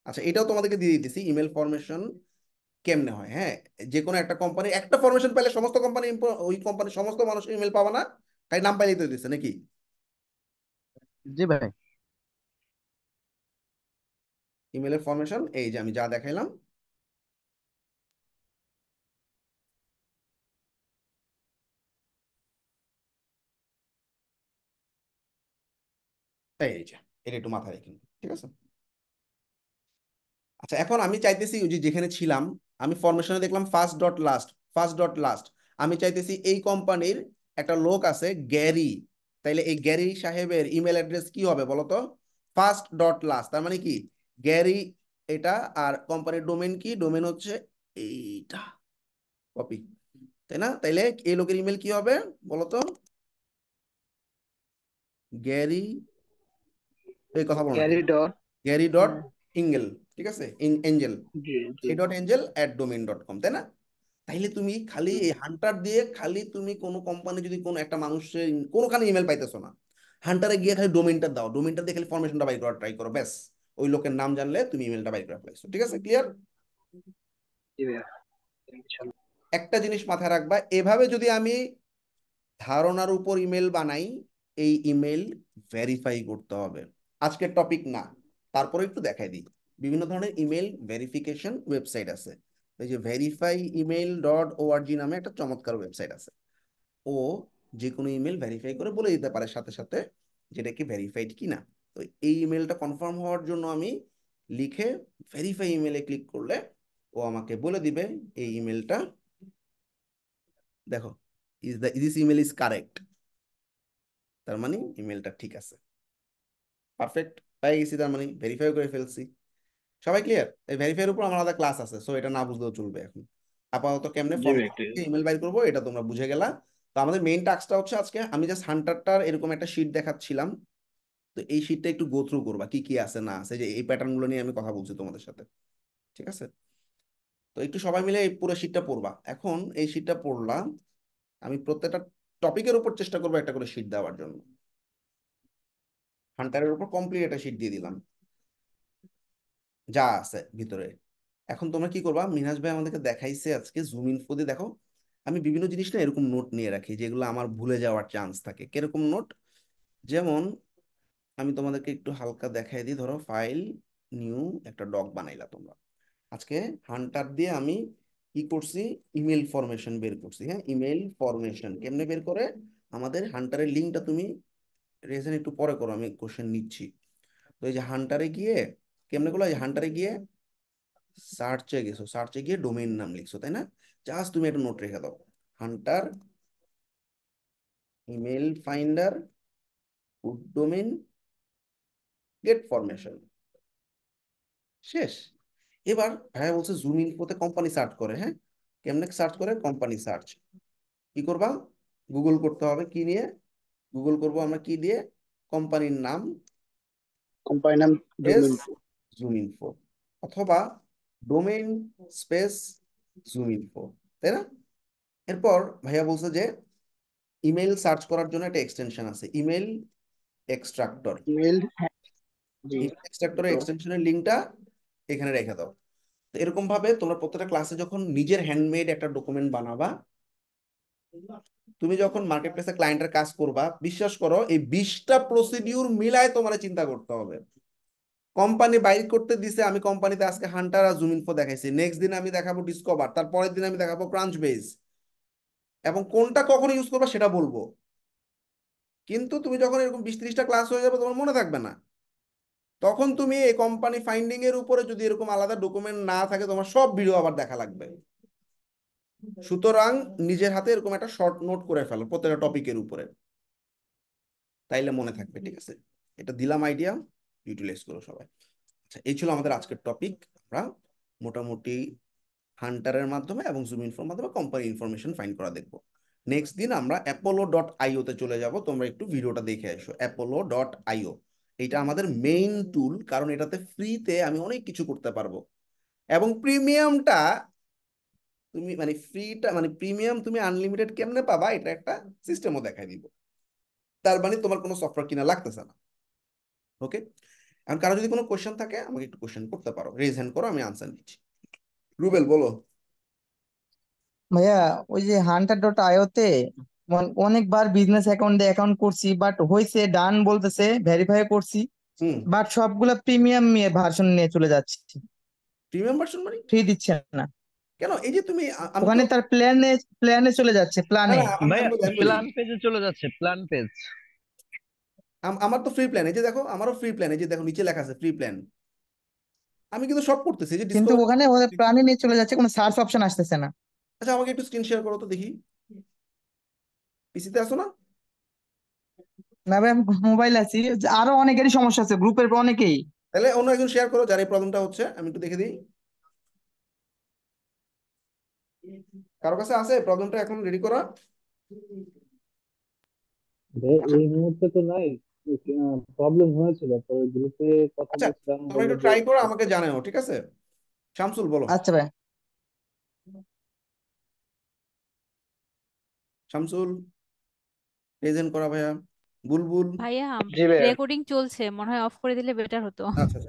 আচ্ছা এটাও তোমাদেরকে দিয়ে দিতেছি ইমেল ফরমেশন কেমনে হয় হ্যাঁ যে কোনো একটা কোম্পানি একটা ফরমেশন পাইলে সমস্ত কোম্পানি ওই কোম্পানির সমস্ত মানুষ ইমেল পাবা না তাই নাম পাইলে তো দিচ্ছে নাকি জি ভাই ইমেলের ফরমেশন এই যে আমি যা দেখাইলাম এই যে এটা একটু মাথায় রেখে ঠিক আছে আচ্ছা এখন আমি চাইতেছি যে যেখানে ছিলাম আমি ফরমেশনে দেখলাম first dot last first dot last আমি চাইতেছি এই কোম্পানির একটা লোক আছে গ্যারি তাইলে এই গ্যারি সাহেবের ইমেল অ্যাড্রেস কি হবে বলতো ফার্স্ট ডট লাস্ট তার মানে কি গ্যারি এটা আর কোম্পানির ডোমেন কি ডোমেন হচ্ছে এইটা কপি তাই না তাইলে এই লোকের ইমেল কি হবে বলতো গ্যারি এই কথা বলো গ্যারি ডট গ্যারি ডট ইংল ঠিক আছে angel three dot angel at domain dot com তাই না তাইলে তুমি খালি এই হান্টার দিয়ে খালি তুমি কোনো কোম্পানি যদি কোনো একটা মানুষের কোনোখানে ইমেল পাইতেছো না হান্টারে গিয়ে খালি ডোমেনটা দাও ডোমেনটা দিয়ে খালি ফরমেশনটা বাই করার ট্রাই করো ব্যাস ওই লোকের নাম জানলে তুমি ইমেলটা বাই করে পাইছো ঠিক আছে ক্লিয়ার একটা জিনিস মাথায় রাখবা এভাবে যদি আমি ধারণার উপর ইমেল বানাই এই ইমেল ভেরিফাই করতে হবে আজকের টপিক না তারপরে একটু দেখাই দিই বিভিন্ন ধরনের ইমেল ভেরিফিকেশন ওয়েবসাইট আছে এই যে ভেরিফাই ইমেল ডট জি নামে একটা চমৎকার ওয়েবসাইট আছে ও যে কোনো ইমেল ভেরিফাই করে বলে দিতে পারে সাথে সাথে যেটা কি ভেরিফাইড কি না তো এই ইমেলটা কনফার্ম হওয়ার জন্য আমি লিখে ভেরিফাই ইমেলে ক্লিক করলে ও আমাকে বলে দিবে এই ইমেলটা দেখো is the this email is correct তার মানে ইমেলটা ঠিক আছে পারফেক্ট পাই গেছি তার মানে ভেরিফাই করে ফেলছি সবাই ক্লিয়ার এই ভেরিফাইয়ের উপর আমার আলাদা ক্লাস আছে সো এটা না বুঝলেও চলবে এখন আপাতত কেমনে ইমেল বাইর করবো এটা তোমরা বুঝে গেলা তো আমাদের মেইন টাস্কটা হচ্ছে আজকে আমি জাস্ট হান্টারটার এরকম একটা শিট দেখাচ্ছিলাম তো এই শিটটা একটু গো থ্রু করবা কি কি আছে না আছে যে এই প্যাটার্নগুলো নিয়ে আমি কথা বলছি তোমাদের সাথে ঠিক আছে তো একটু সবাই মিলে এই পুরো শিটটা পড়বা এখন এই শিটটা পড়লাম আমি প্রত্যেকটা টপিকের উপর চেষ্টা করবো একটা করে শিট দেওয়ার জন্য হান্টারের উপর কমপ্লিট একটা শিট দিয়ে দিলাম যা আছে ভিতরে এখন তোমরা কি করবা মিনাজ ভাই আমাদেরকে দেখাইছে আজকে জুম ইনফো দিয়ে দেখো আমি বিভিন্ন জিনিস না এরকম নোট নিয়ে রাখি যেগুলো আমার ভুলে যাওয়ার চান্স থাকে কিরকম নোট যেমন আমি তোমাদেরকে একটু হালকা দেখাই দিই ধরো ফাইল নিউ একটা ডক বানাইলা তোমরা আজকে হান্টার দিয়ে আমি কি করছি ইমেল ফরমেশন বের করছি হ্যাঁ ইমেল ফরমেশন কেমনে বের করে আমাদের হান্টারের লিঙ্কটা তুমি রেজেন একটু পরে করো আমি কোশ্চেন নিচ্ছি তো এই যে হান্টারে গিয়ে কেমনে করলো হান্টারে গিয়ে সার্চে গেছো সার্চে গিয়ে ডোমেইন নাম লিখছো তাই না জাস্ট তুমি একটা নোট রেখে দাও Hunter email finder domain get formation শেষ এবার ভাইয়া বলছে জুম করতে কোম্পানি সার্চ করে হ্যাঁ কেমনে সার্চ করে কোম্পানি সার্চ কি করবা গুগল করতে হবে কি নিয়ে গুগল করব আমরা কি দিয়ে কোম্পানির নাম কোম্পানির নাম জুম ইনফো অথবা ডোমেইন স্পেস জুম ইনফো তাই না এরপর ভাইয়া বলছে যে ইমেল সার্চ করার জন্য একটা এক্সটেনশন আছে ইমেল এক্সট্রাক্টর এক্সট্রাক্টরের এক্সটেনশনের লিংকটা এখানে রেখে দাও তো এরকম ভাবে তোমরা প্রত্যেকটা ক্লাসে যখন নিজের হ্যান্ডমেড একটা ডকুমেন্ট বানাবা তুমি যখন মার্কেট প্লেসে ক্লায়েন্টের কাজ করবা বিশ্বাস করো এই বিশটা প্রসিডিউর মিলায় তোমার চিন্তা করতে হবে কোম্পানি বাইর করতে দিছে আমি কোম্পানিতে আজকে হান্টার আর জুম ইনফো দেখাইছি নেক্সট দিন আমি দেখাবো ডিসকভার তারপরের দিন আমি দেখাবো ক্রাঞ্চ বেস এবং কোনটা কখন ইউজ করবা সেটা বলবো কিন্তু তুমি যখন এরকম বিশ ত্রিশটা ক্লাস হয়ে যাবে তোমার মনে থাকবে না তখন তুমি এই কোম্পানি ফাইন্ডিং এর উপরে যদি এরকম আলাদা ডকুমেন্ট না থাকে তোমার সব ভিডিও আবার দেখা লাগবে সুতরাং নিজের হাতে এরকম একটা শর্ট নোট করে ফেলো প্রত্যেকটা টপিকের উপরে তাইলে মনে থাকবে ঠিক আছে এটা দিলাম আইডিয়া ইউটিলাইজ করো সবাই আচ্ছা এই ছিল আমাদের আজকের টপিক আমরা মোটামুটি হান্টারের মাধ্যমে এবং জুম ইনফোর মাধ্যমে কোম্পানি ইনফরমেশন ফাইন করা দেখব নেক্সট দিন আমরা অ্যাপোলো ডট আইওতে চলে যাব তোমরা একটু ভিডিওটা দেখে আসো অ্যাপোলো ডট আইও এটা আমাদের মেইন টুল কারণ এটাতে ফ্রিতে আমি অনেক কিছু করতে পারবো এবং প্রিমিয়ামটা তুমি মানে ফ্রিটা মানে প্রিমিয়াম তুমি আনলিমিটেড কেমনে পাবা এটা একটা সিস্টেমও দেখাই দিব তার মানে তোমার কোনো সফটওয়্যার কিনা লাগতেছে না ওকে এখন কারো যদি কোনো কোয়েশ্চেন থাকে আমাকে একটু কোয়েশ্চেন করতে পারো রেজ হ্যান্ড করো আমি আনসার দিচ্ছি রুবেল বলো ভাইয়া ওই যে হান্টার ডট আইওতে অনেকবার বিজনেস অ্যাকাউন্টে অ্যাকাউন্ট করছি বাট হয়েছে ডান বলতেছে ভেরিফাই করছি বাট সবগুলা প্রিমিয়াম নিয়ে ভার্সন নিয়ে চলে যাচ্ছে প্রিমিয়াম ভার্সন মানে ফ্রি দিচ্ছে না কেন এই যে তুমি ওখানে তার প্ল্যানে প্ল্যানে চলে যাচ্ছে প্ল্যানে প্ল্যান পেজে চলে যাচ্ছে প্ল্যান পেজ আমার তো ফ্রি প্ল্যান এই যে দেখো আমারও ফ্রি প্ল্যান এই যে দেখো নিচে লেখা আছে ফ্রি প্ল্যান আমি কিন্তু সব করতেছি যে কিন্তু ওখানে ওদের প্রাণী নিয়ে চলে যাচ্ছে কোনো সার্চ অপশন আসতেছে না আচ্ছা আমাকে একটু স্ক্রিন শেয়ার করো তো দেখি পিসিতে আসো না না ভাই আমি মোবাইল আছি আরো অনেকেরই সমস্যা আছে গ্রুপের অনেকেই তাহলে অন্য একজন শেয়ার করো যার এই প্রবলেমটা হচ্ছে আমি একটু দেখে দিই কারো কাছে আছে প্রবলেমটা এখন রেডি করা এই মুহূর্তে তো নাই প্রবলেম হয়েছিল পরে গ্রুপে কথা আচ্ছা, একটু ট্রাই করো আমাকে জানাও ঠিক আছে শামসুল বলো আচ্ছা ভাই শামসুল প্রেজেন্ট করা ভাইয়া বুলবুল ভাইয়া রেকর্ডিং চলছে মনে হয় অফ করে দিলে বেটার হতো আচ্ছা, আচ্ছা।